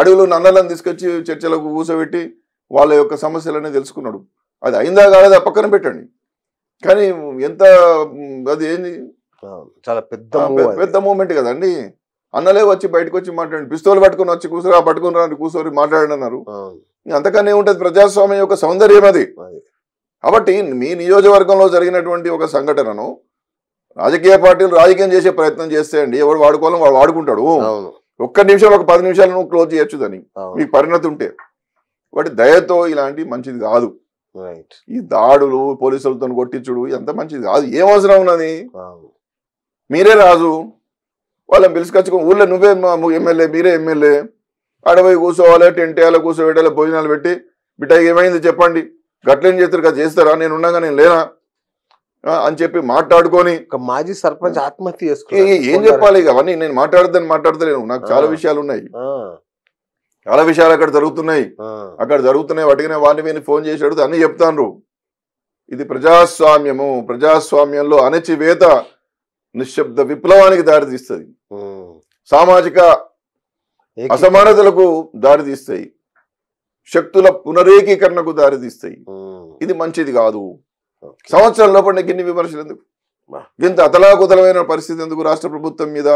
అడవిలో నన్నలను తీసుకొచ్చి చర్చలకు కూసబెట్టి వాళ్ళ యొక్క సమస్యలన్నీ తెలుసుకున్నాడు అది అయిందా కాలేదా పక్కన పెట్టండి కానీ ఎంత అది ఏంది చాలా పెద్ద పెద్ద మూమెంట్ కదండి అన్నలే వచ్చి బయటకు వచ్చి మాట్లాడి పిస్తోలు పట్టుకుని వచ్చి కూసురా పట్టుకుని రాని కూసోరి అన్నారు అంతకన్నా ఏముంటది ప్రజాస్వామ్యం యొక్క సౌందర్యం అది కాబట్టి మీ నియోజకవర్గంలో జరిగినటువంటి ఒక సంఘటనను రాజకీయ పార్టీలు రాజకీయం చేసే ప్రయత్నం చేస్తే అండి ఎవడు వాడుకోవాలని వాడు వాడుకుంటాడు ఒక్క నిమిషం ఒక పది నిమిషాలు నువ్వు క్లోజ్ చేయొచ్చు దాన్ని మీకు పరిణతి ఉంటే వాటి దయతో ఇలాంటి మంచిది కాదు ఈ దాడులు పోలీసులతో కొట్టించుడు ఎంత మంచిది కాదు ఏం అవసరం ఉన్నది మీరే రాజు వాళ్ళని పిలుచుకొచ్చుకో ఊళ్ళో నువ్వే ఎమ్మెల్యే మీరే ఎమ్మెల్యే అడవి కూర్చోవాలి టెంట్ వేయాలి కూర్చోబెట్టాలి భోజనాలు పెట్టి బిడ్డ ఏమైంది చెప్పండి గట్లేం చేస్తారు కదా చేస్తారా నేను ఉండగా నేను లేనా అని చెప్పి మాట్లాడుకొని ఒక మాజీ సర్పంచ్ ఆత్మహత్య చేసుకుని ఏం చెప్పాలి అవన్నీ నేను మాట్లాడదని మాట్లాడతలేను నాకు చాలా విషయాలు ఉన్నాయి చాలా విషయాలు అక్కడ జరుగుతున్నాయి అక్కడ జరుగుతున్నాయి వాటికనే వాడిని వీని ఫోన్ చేసి అడుగుతా అన్ని చెప్తాను ఇది ప్రజాస్వామ్యము ప్రజాస్వామ్యంలో అణచివేత నిశ్శబ్ద విప్లవానికి దారితీస్తుంది సామాజిక అసమానతలకు దారితీస్తాయి శక్తుల పునరేకీకరణకు దారితీస్తాయి ఇది మంచిది కాదు సంవత్సరం లోపల గిన్ని విమర్శలు ఎందుకు ఇంత అతలాకుతలమైన పరిస్థితి ఎందుకు రాష్ట్ర ప్రభుత్వం మీద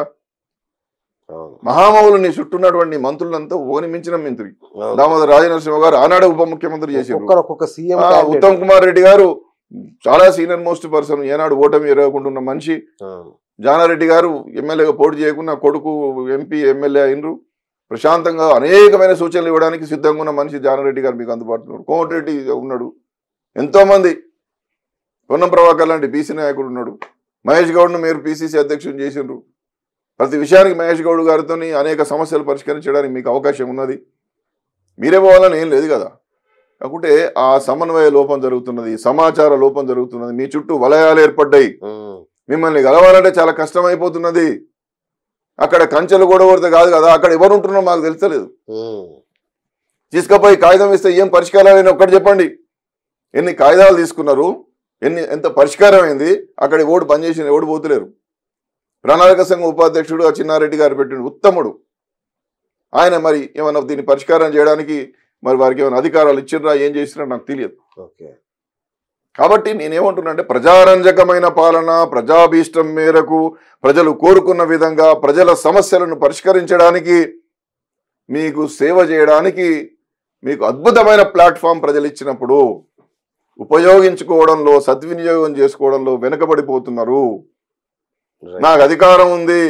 మహామౌలు నీ చుట్టున్నటువంటి మంత్రులంతా ఓని మించిన మంత్రి దామోదర్ రాజనరసింహ గారు ఆనాడు ఉప ముఖ్యమంత్రి చేసి ఉత్తమ్ కుమార్ రెడ్డి గారు చాలా సీనియర్ మోస్ట్ పర్సన్ ఏనాడు ఓటమి ఎరగకుండా మనిషి జానారెడ్డి గారు ఎమ్మెల్యేగా పోటీ చేయకుండా కొడుకు ఎంపీ ఎమ్మెల్యే అయినరు ప్రశాంతంగా అనేకమైన సూచనలు ఇవ్వడానికి సిద్ధంగా ఉన్న మనిషి జానారెడ్డి గారు మీకు అందుబాటులో కోమటిరెడ్డి ఉన్నాడు ఎంతోమంది పొన్నం ప్రభాకర్ లాంటి బీసీ నాయకుడు ఉన్నాడు మహేష్ గౌడ్ను మీరు పీసీసీ అధ్యక్షుని చేసిండ్రు ప్రతి విషయానికి మహేష్ గౌడ్ గారితో అనేక సమస్యలు పరిష్కరించడానికి మీకు అవకాశం ఉన్నది మీరే పోవాలని ఏం లేదు కదా కాకుంటే ఆ సమన్వయ లోపం జరుగుతున్నది సమాచార లోపం జరుగుతున్నది మీ చుట్టూ వలయాలు ఏర్పడ్డాయి మిమ్మల్ని గలవాలంటే చాలా కష్టమైపోతున్నది అక్కడ కంచెలు కొడితే కాదు కదా అక్కడ ఎవరు ఉంటున్నారో మాకు తెలుసలేదు తీసుకపోయి కాగితం ఇస్తే ఏం పరిష్కారాలు ఒక్కటి చెప్పండి ఎన్ని కాగితాలు తీసుకున్నారు ఎన్ని ఎంత పరిష్కారం అయింది అక్కడ ఓటు పనిచేసింది ఓటు పోతలేరు ప్రణాళిక సంఘం ఉపాధ్యక్షుడు ఆ చిన్నారెడ్డి గారు పెట్టిన ఉత్తముడు ఆయన మరి ఏమన్నా దీన్ని పరిష్కారం చేయడానికి మరి వారికి ఏమైనా అధికారాలు ఇచ్చినరా ఏం చేసినా నాకు తెలియదు కాబట్టి నేనేమంటున్నానంటే ప్రజారంజకమైన పాలన ప్రజాభీష్టం మేరకు ప్రజలు కోరుకున్న విధంగా ప్రజల సమస్యలను పరిష్కరించడానికి మీకు సేవ చేయడానికి మీకు అద్భుతమైన ప్లాట్ఫామ్ ప్రజలు ఇచ్చినప్పుడు ఉపయోగించుకోవడంలో సద్వినియోగం చేసుకోవడంలో వెనుకబడిపోతున్నారు నాకు అధికారం ఉంది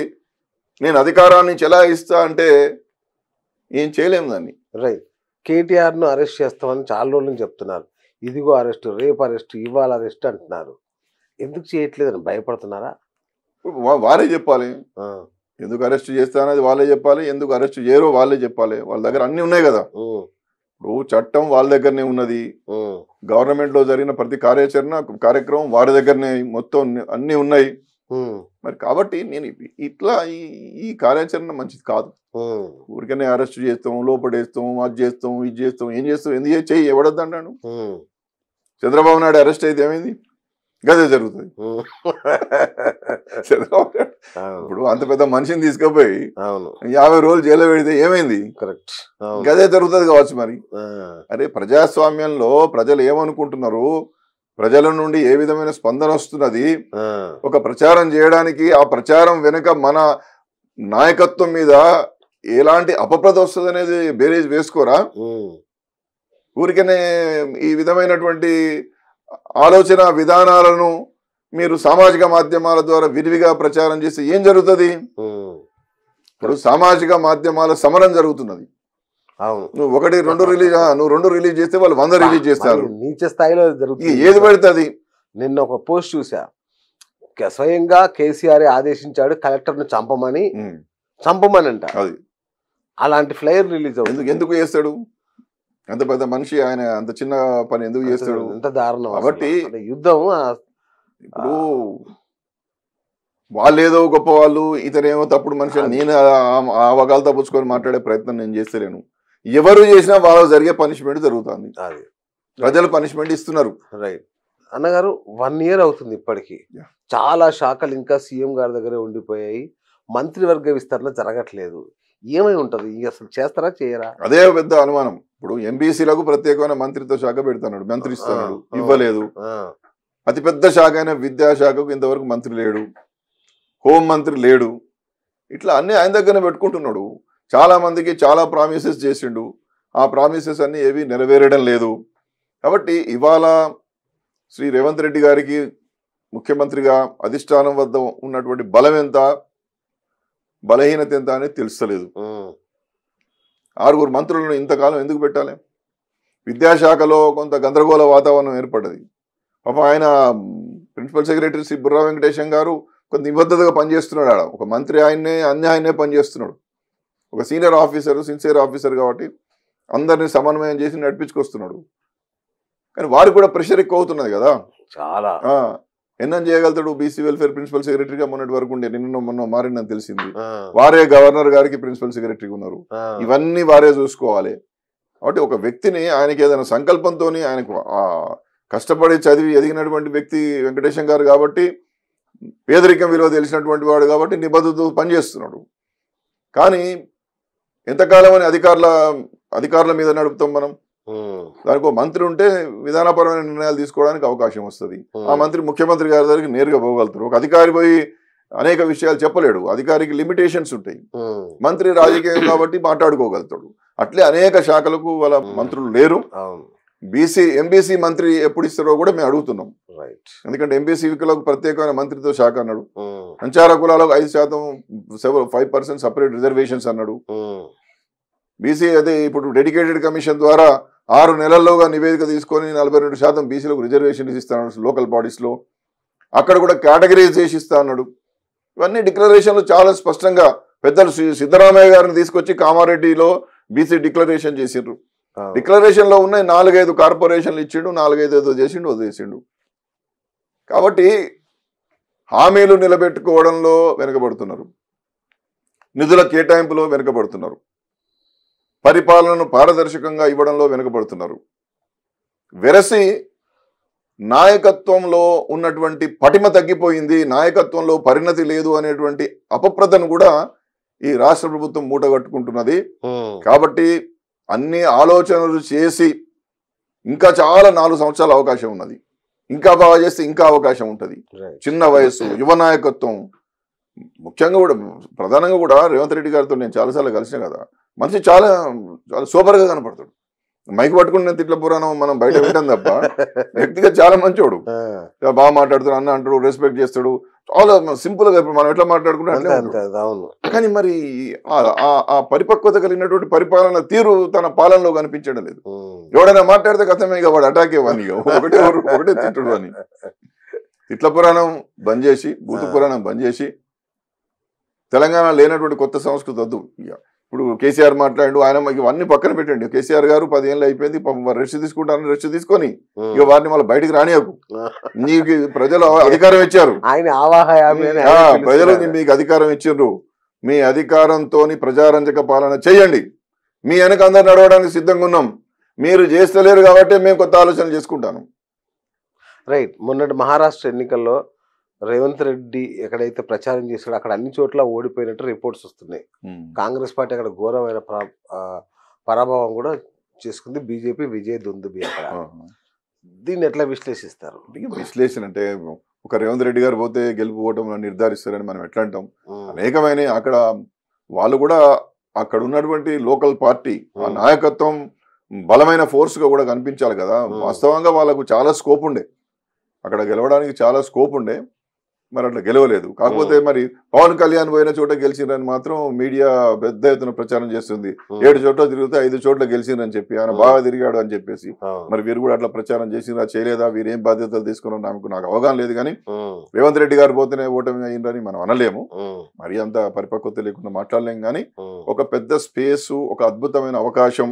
నేను అధికారాన్ని చెలాయిస్తా అంటే ఏం చేయలేము దాన్ని రైట్ కేటీఆర్ను అరెస్ట్ చేస్తామని చాలా రోజులు చెప్తున్నారు ఇదిగో అరెస్ట్ రేపు అరెస్ట్ ఇవాళ అరెస్ట్ అంటున్నారు ఎందుకు అని భయపడుతున్నారా వారే చెప్పాలి ఎందుకు అరెస్ట్ చేస్తా అనేది వాళ్ళే చెప్పాలి ఎందుకు అరెస్ట్ చేయరో వాళ్ళే చెప్పాలి వాళ్ళ దగ్గర అన్నీ ఉన్నాయి కదా ఇప్పుడు చట్టం వాళ్ళ దగ్గరనే ఉన్నది గవర్నమెంట్ లో జరిగిన ప్రతి కార్యాచరణ కార్యక్రమం వారి దగ్గరనే మొత్తం అన్ని ఉన్నాయి మరి కాబట్టి నేను ఇట్లా ఈ కార్యాచరణ మంచిది కాదు ఊరికనే అరెస్ట్ చేస్తాం లోపడేస్తాం అది చేస్తాం ఇది చేస్తాం ఏం చేస్తాం ఎందుకు ఎవడద్దు అంటాను చంద్రబాబు నాయుడు అరెస్ట్ అయితే ఏమైంది గదే జరుగుతుంది ఇప్పుడు అంత పెద్ద మనిషిని తీసుకుపోయి యాభై రోజులు జైలు పెడితే ఏమైంది కరెక్ట్ గదే జరుగుతుంది కావచ్చు మరి అరే ప్రజాస్వామ్యంలో ప్రజలు ఏమనుకుంటున్నారు ప్రజల నుండి ఏ విధమైన స్పందన వస్తున్నది ఒక ప్రచారం చేయడానికి ఆ ప్రచారం వెనుక మన నాయకత్వం మీద ఎలాంటి అపప్రద వస్తుంది అనేది బేరేజ్ వేసుకోరా ఊరికనే ఈ విధమైనటువంటి ఆలోచన విధానాలను మీరు సామాజిక మాధ్యమాల ద్వారా విరివిగా ప్రచారం చేస్తే ఏం జరుగుతుంది ఇప్పుడు సామాజిక మాధ్యమాల సమరం జరుగుతున్నది నువ్వు ఒకటి రెండు రిలీజ్ నువ్వు రెండు రిలీజ్ చేస్తే వాళ్ళు వంద రిలీజ్ చేస్తారు నీచ స్థాయిలో ఏది పడుతుంది నిన్న ఒక పోస్ట్ చూసా స్వయంగా కేసీఆర్ ఆదేశించాడు కలెక్టర్ ను చంపమని చంపమని అంట అలాంటి ఫ్లైర్ రిలీజ్ అవుతుంది ఎందుకు చేస్తాడు అంత పెద్ద మనిషి ఆయన అంత చిన్న పని ఎందుకు చేస్తాడు అంత దారుణం కాబట్టి యుద్ధం ఇప్పుడు ఏదో గొప్ప వాళ్ళు ఇతరేమో తప్పుడు మనిషి నేను ఆ వగాలు తప్పించుకొని మాట్లాడే ప్రయత్నం నేను చేస్తలేను ఎవరు చేసినా వాళ్ళు జరిగే పనిష్మెంట్ జరుగుతుంది ప్రజలు పనిష్మెంట్ ఇస్తున్నారు రైట్ అన్నగారు వన్ ఇయర్ అవుతుంది ఇప్పటికీ చాలా శాఖలు ఇంకా సీఎం గారి దగ్గరే ఉండిపోయాయి మంత్రివర్గ విస్తరణ జరగట్లేదు ఏమై ఉంటుంది అసలు చేస్తారా చేయరా అదే పెద్ద అనుమానం ఇప్పుడు ఎంబీసీలకు ప్రత్యేకమైన మంత్రిత్వ శాఖ పెడుతున్నాడు ఇస్తున్నాడు ఇవ్వలేదు అతిపెద్ద శాఖ అయిన విద్యాశాఖకు ఇంతవరకు మంత్రి లేడు హోం మంత్రి లేడు ఇట్లా అన్ని ఆయన దగ్గరనే పెట్టుకుంటున్నాడు చాలా మందికి చాలా ప్రామిసెస్ చేసిండు ఆ ప్రామిసెస్ అన్ని ఏవి నెరవేరడం లేదు కాబట్టి ఇవాళ శ్రీ రేవంత్ రెడ్డి గారికి ముఖ్యమంత్రిగా అధిష్టానం వద్ద ఉన్నటువంటి బలం ఎంత బలహీనత ఎంత అనేది తెలుస్తలేదు ఆరుగురు మంత్రులను ఇంతకాలం ఎందుకు పెట్టాలి విద్యాశాఖలో కొంత గందరగోళ వాతావరణం ఏర్పడ్డది పాప ఆయన ప్రిన్సిపల్ సెక్రటరీ శ్రీ బుర్రా వెంకటేశం గారు కొంత నిబద్ధతగా పనిచేస్తున్నాడు ఆడ ఒక మంత్రి ఆయన్నే అన్ని ఆయన్నే పనిచేస్తున్నాడు ఒక సీనియర్ ఆఫీసర్ సిన్సియర్ ఆఫీసర్ కాబట్టి అందరిని సమన్వయం చేసి నడిపించుకొస్తున్నాడు కానీ వారికి కూడా ప్రెషర్ ఎక్కువ అవుతున్నది కదా చాలా ఎన్ఎం చేయగలుగుతాడు బీసీ వెల్ఫేర్ ప్రిన్సిపల్ సెక్రటరీగా మొన్నటి వరకు ఉండే నిన్న మొన్న మారిందని తెలిసింది వారే గవర్నర్ గారికి ప్రిన్సిపల్ సెక్రటరీగా ఉన్నారు ఇవన్నీ వారే చూసుకోవాలి కాబట్టి ఒక వ్యక్తిని ఆయనకి ఏదైనా సంకల్పంతో ఆయనకు కష్టపడి చదివి ఎదిగినటువంటి వ్యక్తి వెంకటేశం గారు కాబట్టి పేదరికం విలువ తెలిసినటువంటి వాడు కాబట్టి నిబద్ధతో పనిచేస్తున్నాడు కానీ ఎంతకాలం అని అధికారుల అధికారుల మీద నడుపుతాం మనం దానికి ఒక మంత్రి ఉంటే విధానపరమైన నిర్ణయాలు తీసుకోవడానికి అవకాశం వస్తుంది ఆ మంత్రి ముఖ్యమంత్రి గారి దగ్గరికి నేరుగా పోగలుగుతారు ఒక అధికారి పోయి అనేక విషయాలు చెప్పలేడు అధికారికి లిమిటేషన్స్ ఉంటాయి మంత్రి రాజకీయం కాబట్టి మాట్లాడుకోగలుగుతాడు అట్లే అనేక శాఖలకు వాళ్ళ మంత్రులు లేరు బీసీ ఎంబీసీ మంత్రి ఎప్పుడు ఇస్తారో కూడా మేము అడుగుతున్నాం ఎందుకంటే ఎంబీసీ ప్రత్యేకమైన మంత్రితో శాఖ అన్నాడు సంచార కులాలకు ఐదు శాతం ఫైవ్ పర్సెంట్ సపరేట్ రిజర్వేషన్స్ అన్నాడు బీసీ అదే ఇప్పుడు డెడికేటెడ్ కమిషన్ ద్వారా ఆరు నెలల్లోగా నివేదిక తీసుకొని నలభై రెండు శాతం బీసీలకు రిజర్వేషన్ ఇస్తాను లోకల్ బాడీస్లో అక్కడ కూడా కేటగిరీస్ చేసి ఇస్తా అన్నాడు ఇవన్నీ డిక్లరేషన్లు చాలా స్పష్టంగా పెద్దలు సిద్ధరామయ్య గారిని తీసుకొచ్చి కామారెడ్డిలో బీసీ డిక్లరేషన్ చేసిండ్రు డిక్లరేషన్లో ఉన్నాయి నాలుగైదు కార్పొరేషన్లు ఇచ్చిండు నాలుగైదు ఏదో చేసిండు వదిలేసిండు కాబట్టి హామీలు నిలబెట్టుకోవడంలో వెనుకబడుతున్నారు నిధుల కేటాయింపులో వెనుకబడుతున్నారు పరిపాలనను పారదర్శకంగా ఇవ్వడంలో వెనుకబడుతున్నారు వెరసి నాయకత్వంలో ఉన్నటువంటి పటిమ తగ్గిపోయింది నాయకత్వంలో పరిణతి లేదు అనేటువంటి అపప్రదను కూడా ఈ రాష్ట్ర ప్రభుత్వం మూటగట్టుకుంటున్నది కాబట్టి అన్ని ఆలోచనలు చేసి ఇంకా చాలా నాలుగు సంవత్సరాల అవకాశం ఉన్నది ఇంకా బాగా చేస్తే ఇంకా అవకాశం ఉంటుంది చిన్న వయస్సు యువ నాయకత్వం ముఖ్యంగా కూడా ప్రధానంగా కూడా రేవంత్ రెడ్డి గారితో నేను చాలాసార్లు కలిసిన కదా మనిషి చాలా చాలా సూపర్గా కనపడతాడు మైక్ పట్టుకుని తిట్ల పురాణం మనం బయట వింటాం తప్ప వ్యక్తిగా చాలా మంచోడు బాగా మాట్లాడుతాడు అన్న అంటాడు రెస్పెక్ట్ చేస్తాడు చాలా సింపుల్ గా మనం ఎట్లా మాట్లాడుకుంటాం కానీ మరి ఆ పరిపక్వత కలిగినటువంటి పరిపాలన తీరు తన పాలనలో కనిపించడం లేదు ఎవడైనా మాట్లాడితే కథమే ఇక వాడు అటాక్ ఇవ్వని ఒకటే ఒకటే తిట్టుడు అని తిట్ల పురాణం బంద్ చేసి బూతు పురాణం బంద్ చేసి తెలంగాణ లేనటువంటి కొత్త సంస్కృతి వద్దు ఇప్పుడు కేసీఆర్ మాట్లాడు ఆయన ఇవన్నీ పక్కన పెట్టండి కేసీఆర్ గారు పదిహేనులు అయిపోయింది రెస్ట్ తీసుకుంటాను రెస్ట్ తీసుకొని ఇక వారిని మళ్ళీ బయటికి రానియకు నీకు ప్రజలు అధికారం ఇచ్చారు ఆయన ప్రజలు మీకు అధికారం ఇచ్చిండ్రు మీ అధికారంతో ప్రజారంజక పాలన చేయండి మీ వెనక అందరు నడవడానికి సిద్ధంగా ఉన్నాం మీరు చేస్తలేరు కాబట్టి మేము కొత్త ఆలోచనలు చేసుకుంటాను రైట్ మొన్నటి మహారాష్ట్ర ఎన్నికల్లో రేవంత్ రెడ్డి ఎక్కడైతే ప్రచారం చేశాడో అక్కడ అన్ని చోట్ల ఓడిపోయినట్టు రిపోర్ట్స్ వస్తున్నాయి కాంగ్రెస్ పార్టీ అక్కడ ఘోరమైన పరాభవం కూడా చేసుకుంది బీజేపీ విజయ్ దుందుబి అక్కడ దీన్ని ఎట్లా విశ్లేషిస్తారు విశ్లేషణ అంటే ఒక రేవంత్ రెడ్డి గారు పోతే గెలుపు ఓటములు నిర్ధారిస్తారని మనం ఎట్లా అంటాం అనేకమైన అక్కడ వాళ్ళు కూడా అక్కడ ఉన్నటువంటి లోకల్ పార్టీ ఆ నాయకత్వం బలమైన ఫోర్స్గా కూడా కనిపించాలి కదా వాస్తవంగా వాళ్ళకు చాలా స్కోప్ ఉండే అక్కడ గెలవడానికి చాలా స్కోప్ ఉండే మరి అట్లా గెలవలేదు కాకపోతే మరి పవన్ కళ్యాణ్ పోయిన చోట గెలిచిండ్రని మాత్రం మీడియా పెద్ద ఎత్తున ప్రచారం చేస్తుంది ఏడు చోట్ల తిరిగితే ఐదు చోట్ల గెలిచిండ్రని చెప్పి ఆయన బాగా తిరిగాడు అని చెప్పేసి మరి వీరు కూడా అట్లా ప్రచారం చేసిందా చేయలేదా వీరు ఏం బాధ్యతలు తీసుకున్నారు నాకు నాకు అవగాహన లేదు కానీ రేవంత్ రెడ్డి గారు పోతేనే ఓటమి అయ్యిందని మనం అనలేము మరి అంత పరిపక్వత లేకుండా మాట్లాడలేం కానీ ఒక పెద్ద స్పేసు ఒక అద్భుతమైన అవకాశం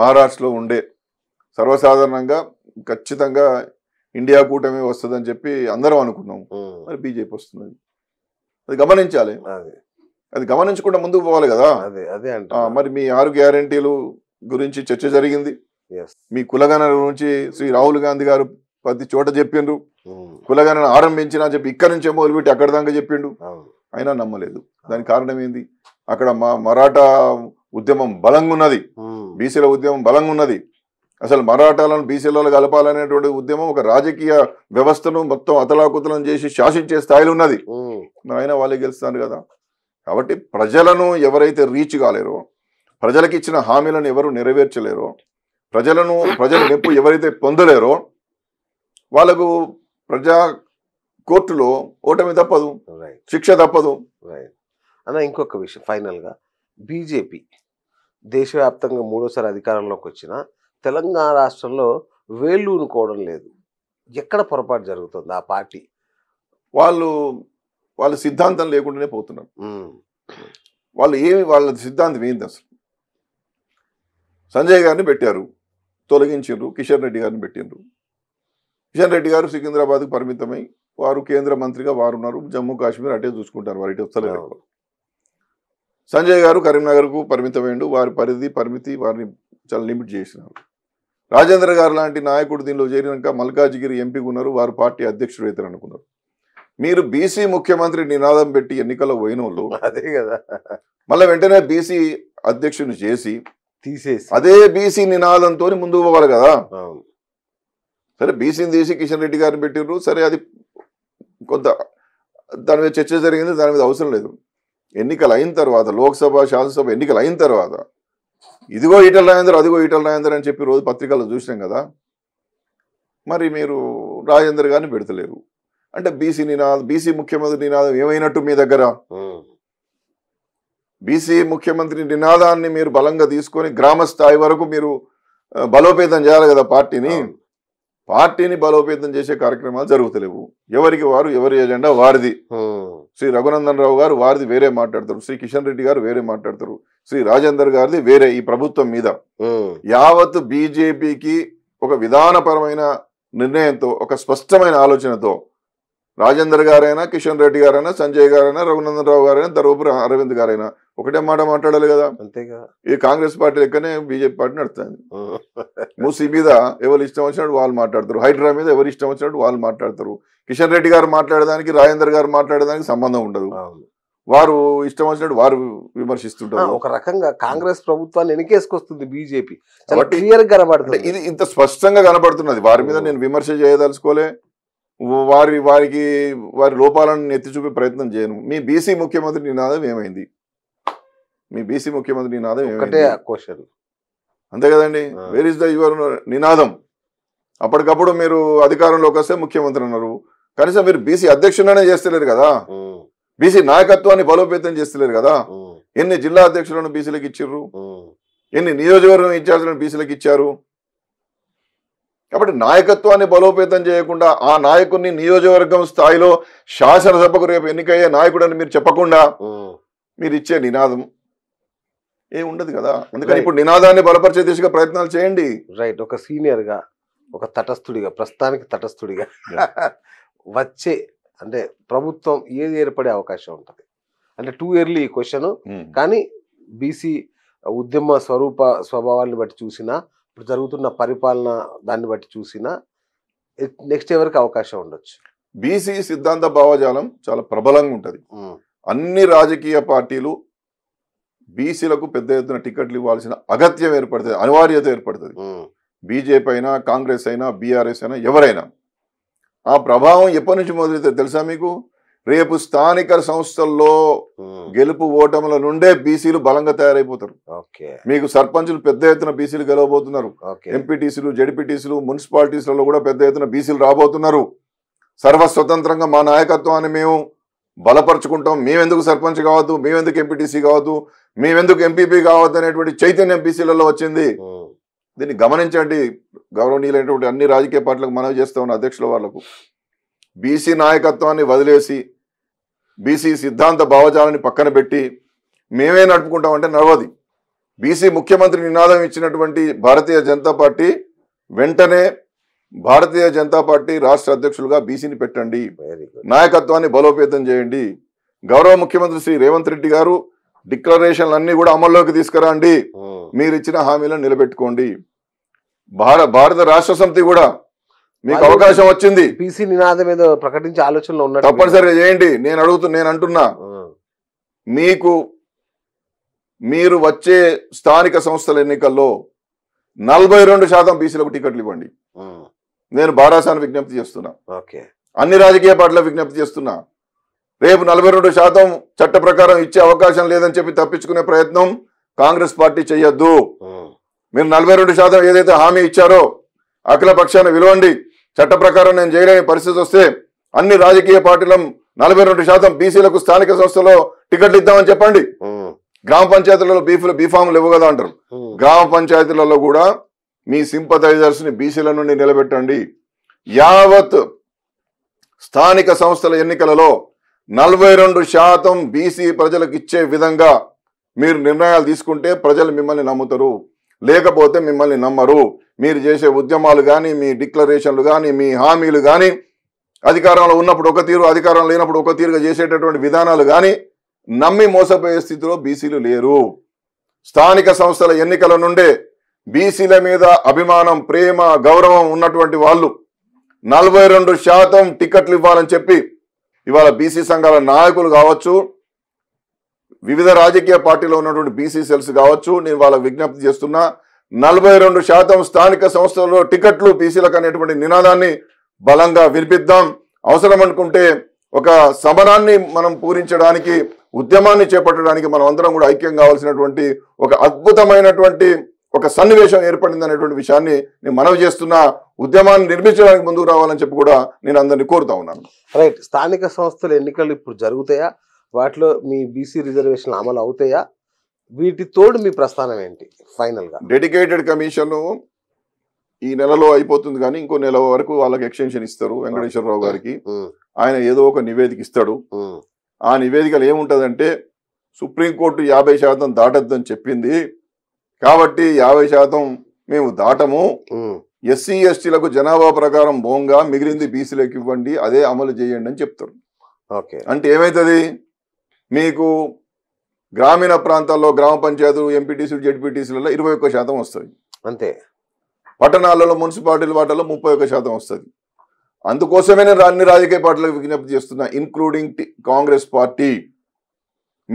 మహారాష్ట్రలో ఉండే సర్వసాధారణంగా ఖచ్చితంగా ఇండియా కూటమి వస్తుందని చెప్పి అందరం అనుకున్నాం మరి బీజేపీ వస్తుంది అది గమనించాలి అది గమనించకుండా ముందుకు పోవాలి కదా మరి మీ ఆరు గ్యారంటీలు గురించి చర్చ జరిగింది మీ కులగన గురించి శ్రీ రాహుల్ గాంధీ గారు ప్రతి చోట చెప్పిండ్రు కులగణన ఆరంభించిన చెప్పి ఇక్కడ నుంచే మొదలుపెట్టి అక్కడ దాకా చెప్పిండు అయినా నమ్మలేదు దానికి కారణం ఏంది అక్కడ మా మరాఠా ఉద్యమం బలంగా ఉన్నది బీసీల ఉద్యమం బలంగా ఉన్నది అసలు మరాఠాలను బీసీలలో కలపాలనేటువంటి ఉద్యమం ఒక రాజకీయ వ్యవస్థను మొత్తం అతలాకుతలం చేసి శాసించే స్థాయిలో ఉన్నది ఆయన వాళ్ళే గెలుస్తున్నారు కదా కాబట్టి ప్రజలను ఎవరైతే రీచ్ కాలేరో ప్రజలకు ఇచ్చిన హామీలను ఎవరు నెరవేర్చలేరో ప్రజలను ప్రజల మెప్పు ఎవరైతే పొందలేరో వాళ్ళకు ప్రజా కోర్టులో ఓటమి తప్పదు శిక్ష తప్పదు అన్న ఇంకొక విషయం ఫైనల్గా బీజేపీ దేశవ్యాప్తంగా మూడోసారి అధికారంలోకి వచ్చిన తెలంగాణ రాష్ట్రంలో వేళ్ళూనుకోవడం లేదు ఎక్కడ పొరపాటు జరుగుతుంది ఆ పార్టీ వాళ్ళు వాళ్ళ సిద్ధాంతం లేకుండానే పోతున్నారు వాళ్ళు ఏమి వాళ్ళ సిద్ధాంతం ఏంది అసలు సంజయ్ గారిని పెట్టారు తొలగించారు కిషన్ రెడ్డి గారిని పెట్టిండ్రు కిషన్ రెడ్డి గారు సికింద్రాబాద్కు పరిమితమై వారు కేంద్ర మంత్రిగా వారు ఉన్నారు జమ్మూ కాశ్మీర్ అటే చూసుకుంటారు వారి వస్తలేరు సంజయ్ గారు కరీంనగర్కు పరిమితమైండు వారి పరిధి పరిమితి వారిని చాలా లిమిట్ చేసినారు రాజేంద్ర గారు లాంటి నాయకుడు దీనిలో చేరినాక మల్కాజ్గిరి ఎంపీగా ఉన్నారు వారు పార్టీ అధ్యక్షుడు అయితే అనుకున్నారు మీరు బీసీ ముఖ్యమంత్రి నినాదం పెట్టి ఎన్నికల్లో పోయిన అదే కదా మళ్ళీ వెంటనే బీసీ అధ్యక్షుని చేసి తీసేసి అదే బీసీ నినాదంతో ముందు పోవాలి కదా సరే బీసీని తీసి కిషన్ రెడ్డి గారిని పెట్టినారు సరే అది కొంత దాని మీద చర్చ జరిగింది దాని మీద అవసరం లేదు ఎన్నికలు అయిన తర్వాత లోక్సభ శాసనసభ ఎన్నికలు అయిన తర్వాత ఇదిగో ఈటల రాజేందర్ అదిగో ఈటల రాజేందర్ అని చెప్పి రోజు పత్రికల్లో చూసినాం కదా మరి మీరు రాజేందర్ గారిని పెడతలేరు అంటే బీసీ నినాదం బీసీ ముఖ్యమంత్రి నినాదం ఏమైనట్టు మీ దగ్గర బీసీ ముఖ్యమంత్రి నినాదాన్ని మీరు బలంగా తీసుకొని గ్రామ స్థాయి వరకు మీరు బలోపేతం చేయాలి కదా పార్టీని పార్టీని బలోపేతం చేసే కార్యక్రమాలు జరుగుతలేవు ఎవరికి వారు ఎవరి ఎజెండా వారిది శ్రీ రఘునందన్ రావు గారు వారిది వేరే మాట్లాడతారు శ్రీ కిషన్ రెడ్డి గారు వేరే మాట్లాడతారు శ్రీ రాజేందర్ గారిది వేరే ఈ ప్రభుత్వం మీద యావత్ బీజేపీకి ఒక విధానపరమైన నిర్ణయంతో ఒక స్పష్టమైన ఆలోచనతో రాజేందర్ గారైనా కిషన్ రెడ్డి గారైనా సంజయ్ గారైనా రఘునందన్ రావు గారైనా దర్వపురి అరవింద్ గారైనా ఒకటే మాట మాట్లాడాలి కదా ఈ ఇది కాంగ్రెస్ పార్టీ లెక్కనే బీజేపీ పార్టీ నడుస్తుంది మూసీ మీద ఎవరు ఇష్టం వచ్చినట్టు వాళ్ళు మాట్లాడతారు హైడ్రా మీద ఎవరు ఇష్టం వచ్చినట్టు వాళ్ళు మాట్లాడతారు కిషన్ రెడ్డి గారు మాట్లాడడానికి రాజేందర్ గారు మాట్లాడడానికి సంబంధం ఉండదు వారు ఇష్టం వచ్చినట్టు వారు విమర్శిస్తుంటారు ఒక రకంగా కాంగ్రెస్ ప్రభుత్వాన్ని వెనకేసుకొస్తుంది బీజేపీ ఇది ఇంత స్పష్టంగా కనబడుతున్నది వారి మీద నేను విమర్శ చేయదలుచుకోలే వారి వారికి వారి లోపాలను ఎత్తి చూపే ప్రయత్నం చేయను మీ బీసీ ముఖ్యమంత్రి నినాదం ఏమైంది మీ బీసీ ముఖ్యమంత్రి నినాదం క్వశ్చన్ అంతే కదండి వేర్ ఇస్ ద యువర్ నినాదం అప్పటికప్పుడు మీరు అధికారంలోకి వస్తే ముఖ్యమంత్రి అన్నారు కనీసం మీరు బీసీ అధ్యక్షులనే చేస్తలేరు కదా బీసీ నాయకత్వాన్ని బలోపేతం చేస్తలేరు కదా ఎన్ని జిల్లా అధ్యక్షులను బీసీలకు ఇచ్చారు ఎన్ని నియోజకవర్గం ఇన్ఛార్జీలను బీసీలకు ఇచ్చారు కాబట్టి నాయకత్వాన్ని బలోపేతం చేయకుండా ఆ నాయకుడిని నియోజకవర్గం స్థాయిలో శాసనసభకు రేపు ఎన్నికయ్యే అని మీరు చెప్పకుండా మీరు ఇచ్చే నినాదం ఏ ఉండదు కదా అందుకని ఇప్పుడు నినాదాన్ని బలపరిచే దిశగా ప్రయత్నాలు చేయండి రైట్ ఒక సీనియర్గా ఒక తటస్థుడిగా ప్రస్తుతానికి తటస్థుడిగా వచ్చే అంటే ప్రభుత్వం ఏది ఏర్పడే అవకాశం ఉంటుంది అంటే టూ ఇయర్లీ క్వశ్చన్ కానీ బీసీ ఉద్యమ స్వరూప స్వభావాన్ని బట్టి చూసినా ఇప్పుడు జరుగుతున్న పరిపాలన దాన్ని బట్టి చూసినా నెక్స్ట్ ఎవరికి అవకాశం ఉండొచ్చు బీసీ సిద్ధాంత భావజాలం చాలా ప్రబలంగా ఉంటుంది hmm. అన్ని రాజకీయ పార్టీలు బీసీలకు పెద్ద ఎత్తున టికెట్లు ఇవ్వాల్సిన అగత్యం ఏర్పడుతుంది అనివార్యత ఏర్పడుతుంది బీజేపీ అయినా కాంగ్రెస్ అయినా బీఆర్ఎస్ అయినా ఎవరైనా ఆ ప్రభావం ఎప్పటి నుంచి మొదలైతే తెలుసా మీకు రేపు స్థానిక సంస్థల్లో గెలుపు ఓటముల నుండే బీసీలు బలంగా తయారైపోతారు మీకు సర్పంచులు పెద్ద ఎత్తున బీసీలు గెలవబోతున్నారు ఎంపీటీసీలు జడిపిటీసీలు మున్సిపాలిటీస్లలో కూడా పెద్ద ఎత్తున బీసీలు రాబోతున్నారు సర్వస్వతంత్రంగా మా నాయకత్వాన్ని మేము బలపరుచుకుంటాం మేమెందుకు సర్పంచ్ కావద్దు మేమెందుకు ఎంపీటీసీ కావద్దు మేమెందుకు ఎంపీపీ కావద్దనేటువంటి చైతన్యం ఎంపీసీలలో వచ్చింది దీన్ని గమనించండి గౌరవనీయులైనటువంటి అన్ని రాజకీయ పార్టీలకు మనవి చేస్తా ఉన్న అధ్యక్షుల వాళ్లకు బీసీ నాయకత్వాన్ని వదిలేసి బీసీ సిద్ధాంత భావజాలని పక్కన పెట్టి మేమే నడుపుకుంటామంటే నడవది బీసీ ముఖ్యమంత్రి నినాదం ఇచ్చినటువంటి భారతీయ జనతా పార్టీ వెంటనే భారతీయ జనతా పార్టీ రాష్ట్ర అధ్యక్షులుగా బీసీని పెట్టండి నాయకత్వాన్ని బలోపేతం చేయండి గౌరవ ముఖ్యమంత్రి శ్రీ రేవంత్ రెడ్డి గారు డిక్లరేషన్లన్నీ కూడా అమల్లోకి తీసుకురండి మీరు ఇచ్చిన హామీలను నిలబెట్టుకోండి భారత భారత రాష్ట్ర సమితి కూడా మీకు అవకాశం వచ్చింది పిసి నినాదం ఏదో ప్రకటించే ఆలోచనలో ఉన్నాయి తప్పనిసరిగా చేయండి నేను అడుగుతు నేను అంటున్నా మీకు మీరు వచ్చే స్థానిక సంస్థల ఎన్నికల్లో నలభై రెండు శాతం బీసీలకు టికెట్లు ఇవ్వండి నేను బారాసాన్ని విజ్ఞప్తి చేస్తున్నా అన్ని రాజకీయ పార్టీలకు విజ్ఞప్తి చేస్తున్నా రేపు నలభై రెండు శాతం చట్ట ప్రకారం ఇచ్చే అవకాశం లేదని చెప్పి తప్పించుకునే ప్రయత్నం కాంగ్రెస్ పార్టీ చేయొద్దు మీరు నలభై రెండు శాతం ఏదైతే హామీ ఇచ్చారో అఖిల పక్షాన్ని విలువండి చట్ట ప్రకారం నేను చేయలేని పరిస్థితి వస్తే అన్ని రాజకీయ పార్టీలం నలభై రెండు శాతం బీసీలకు స్థానిక సంస్థలో టికెట్లు ఇద్దామని చెప్పండి గ్రామ పంచాయతీలలో బీఫీలు బీఫామ్లు ఇవ్వు కదా అంటారు గ్రామ పంచాయతీలలో కూడా మీ సింపథైజర్స్ ని బీసీల నుండి నిలబెట్టండి యావత్ స్థానిక సంస్థల ఎన్నికలలో నలభై రెండు శాతం బీసీ ప్రజలకు ఇచ్చే విధంగా మీరు నిర్ణయాలు తీసుకుంటే ప్రజలు మిమ్మల్ని నమ్ముతారు లేకపోతే మిమ్మల్ని నమ్మరు మీరు చేసే ఉద్యమాలు కానీ మీ డిక్లరేషన్లు కానీ మీ హామీలు కానీ అధికారంలో ఉన్నప్పుడు ఒక తీరు అధికారం లేనప్పుడు ఒక తీరుగా చేసేటటువంటి విధానాలు కానీ నమ్మి మోసపోయే స్థితిలో బీసీలు లేరు స్థానిక సంస్థల ఎన్నికల నుండే బీసీల మీద అభిమానం ప్రేమ గౌరవం ఉన్నటువంటి వాళ్ళు నలభై శాతం టికెట్లు ఇవ్వాలని చెప్పి ఇవాళ బీసీ సంఘాల నాయకులు కావచ్చు వివిధ రాజకీయ పార్టీలో ఉన్నటువంటి బీసీ సెల్స్ కావచ్చు నేను వాళ్ళకి విజ్ఞప్తి చేస్తున్నా నలభై రెండు శాతం స్థానిక సంస్థల్లో టికెట్లు బీసీలకు అనేటువంటి నినాదాన్ని బలంగా వినిపిద్దాం అవసరం అనుకుంటే ఒక సమరాన్ని మనం పూరించడానికి ఉద్యమాన్ని చేపట్టడానికి మనం అందరం కూడా ఐక్యం కావాల్సినటువంటి ఒక అద్భుతమైనటువంటి ఒక సన్నివేశం ఏర్పడింది అనేటువంటి విషయాన్ని నేను మనవి చేస్తున్న ఉద్యమాన్ని నిర్మించడానికి ముందుకు రావాలని చెప్పి కూడా నేను అందరినీ కోరుతా ఉన్నాను రైట్ స్థానిక సంస్థల ఎన్నికలు ఇప్పుడు జరుగుతాయా వాటిలో మీ బీసీ రిజర్వేషన్ అమలు అవుతాయా వీటి తోడు మీ ప్రస్థానం ఏంటి ఫైనల్గా డెడికేటెడ్ కమిషన్ ఈ నెలలో అయిపోతుంది కానీ ఇంకో నెల వరకు వాళ్ళకి ఎక్స్టెన్షన్ ఇస్తారు వెంకటేశ్వరరావు hmm. గారికి hmm. ఆయన ఏదో ఒక నివేదిక ఇస్తాడు hmm. ఆ నివేదికలు ఏముంటదంటే సుప్రీంకోర్టు యాభై శాతం దాటద్దని చెప్పింది కాబట్టి యాభై శాతం మేము దాటము ఎస్సీ ఎస్టీలకు జనాభా ప్రకారం బోంగా మిగిలింది బీసీలకు ఇవ్వండి అదే అమలు చేయండి అని చెప్తారు ఓకే అంటే ఏమైతుంది మీకు గ్రామీణ ప్రాంతాల్లో గ్రామ పంచాయతీలు ఎంపీటీసీలు జడ్పీటీసీలలో ఇరవై ఒక్క శాతం వస్తుంది అంతే పట్టణాలలో మున్సిపాలిటీల వాటిలో ముప్పై ఒక్క శాతం వస్తుంది అందుకోసమే నేను అన్ని రాజకీయ పార్టీలకు విజ్ఞప్తి చేస్తున్నా ఇన్క్లూడింగ్ కాంగ్రెస్ పార్టీ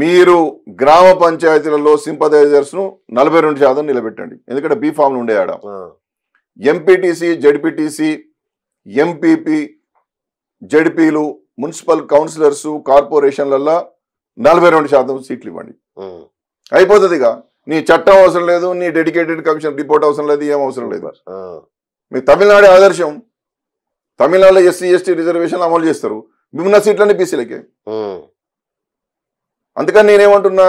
మీరు గ్రామ పంచాయతీలలో సింపథైజర్స్ను నలభై రెండు శాతం నిలబెట్టండి ఎందుకంటే బీ ఫామ్లు ఉండే ఆడ ఎంపీటీసీ జడ్పీటీసీ ఎంపీపీ జడ్పీలు మున్సిపల్ కౌన్సిలర్స్ కార్పొరేషన్లల్లో నలభై రెండు శాతం సీట్లు ఇవ్వండి అయిపోతుందిగా నీ చట్టం అవసరం లేదు నీ డెడికేటెడ్ కమిషన్ రిపోర్ట్ అవసరం లేదు ఏం అవసరం లేదు మీ తమిళనాడు ఆదర్శం తమిళనాడులో ఎస్సీ ఎస్టీ రిజర్వేషన్ అమలు చేస్తారు మిమ్మల్ని సీట్లన్నీ బీసీలకే అందుకని నేనేమంటున్నా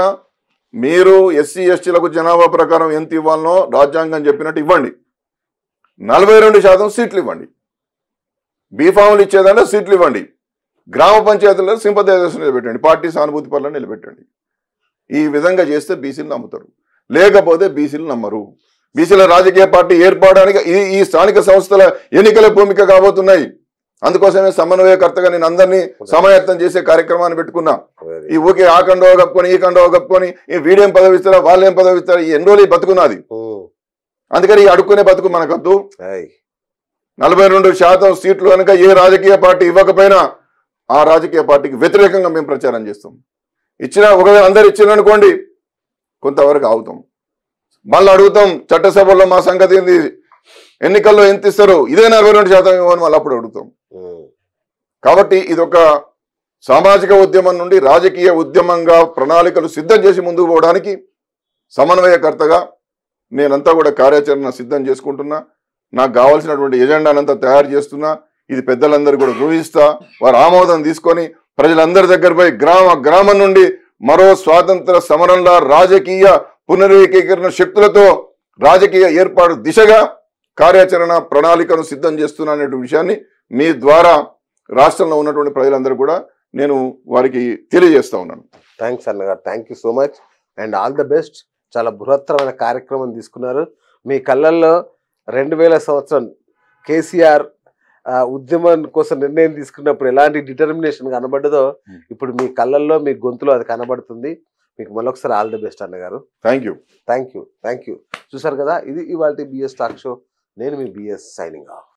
మీరు ఎస్సీ ఎస్టీలకు జనాభా ప్రకారం ఎంత ఇవ్వాలనో రాజ్యాంగం చెప్పినట్టు ఇవ్వండి నలభై రెండు శాతం సీట్లు ఇవ్వండి బీఫాములు ఇచ్చేదంటే సీట్లు ఇవ్వండి గ్రామ పంచాయతీలో సింపదైజర్స్ నిలబెట్టండి పార్టీ సానుభూతి పనులను నిలబెట్టండి ఈ విధంగా చేస్తే బీసీలు నమ్ముతారు లేకపోతే బీసీలు నమ్మరు బీసీల రాజకీయ పార్టీ ఏర్పడడానికి ఈ స్థానిక సంస్థల ఎన్నికల భూమిక కాబోతున్నాయి అందుకోసమే సమన్వయకర్తగా నేను అందరినీ సమాయత్తం చేసే కార్యక్రమాన్ని పెట్టుకున్నా ఈ ఊకే ఆ కండవ కప్పుకొని ఈ కండవ కప్పుకొని ఈ వీడేం పదవిస్తారా వాళ్ళేం పదవిస్తారా ఈ ఎన్నోలు బతుకున్నది అందుకని ఈ అడుక్కునే బతుకు మనకద్దు నలభై రెండు శాతం సీట్లు కనుక ఏ రాజకీయ పార్టీ ఇవ్వకపోయినా ఆ రాజకీయ పార్టీకి వ్యతిరేకంగా మేము ప్రచారం చేస్తాం ఇచ్చిన ఒకవేళ అందరు అనుకోండి కొంతవరకు ఆగుతాం మళ్ళీ అడుగుతాం చట్టసభలో మా సంగతి ఏంది ఎన్నికల్లో ఎంత ఇస్తారు ఇదే నలభై రెండు శాతం ఇవ్వని మళ్ళీ అప్పుడు అడుగుతాం కాబట్టి ఇదొక సామాజిక ఉద్యమం నుండి రాజకీయ ఉద్యమంగా ప్రణాళికలు సిద్ధం చేసి ముందుకు పోవడానికి సమన్వయకర్తగా నేనంతా కూడా కార్యాచరణ సిద్ధం చేసుకుంటున్నా నాకు కావాల్సినటువంటి ఎజెండానంతా తయారు చేస్తున్నా ఇది పెద్దలందరూ కూడా గృహిస్తా వారు ఆమోదం తీసుకొని ప్రజలందరి దగ్గర పోయి గ్రామ గ్రామం నుండి మరో స్వాతంత్ర సమరంలో రాజకీయ పునరేకీకరణ శక్తులతో రాజకీయ ఏర్పాటు దిశగా కార్యాచరణ ప్రణాళికను సిద్ధం చేస్తున్నా విషయాన్ని మీ ద్వారా రాష్ట్రంలో ఉన్నటువంటి ప్రజలందరూ కూడా నేను వారికి తెలియజేస్తా ఉన్నాను థ్యాంక్స్ అన్నగారు thank you so much and all the best చాలా బృహత్తరమైన కార్యక్రమం తీసుకున్నారు మీ కళ్ళల్లో రెండు వేల సంవత్సరం కేసీఆర్ ఉద్యమం కోసం నిర్ణయం తీసుకున్నప్పుడు ఎలాంటి డిటర్మినేషన్ కనబడ్డదో hmm. ఇప్పుడు మీ కళ్ళల్లో మీ గొంతులో అది కనబడుతుంది మీకు మరొకసారి ఆల్ ది బెస్ట్ అన్నగారు thank you thank you thank you చూసారు కదా ఇది ఇవాళ బిఎస్ టాక్ షో నేను మీ బిఎస్ సైనింగ్ ఆఫ్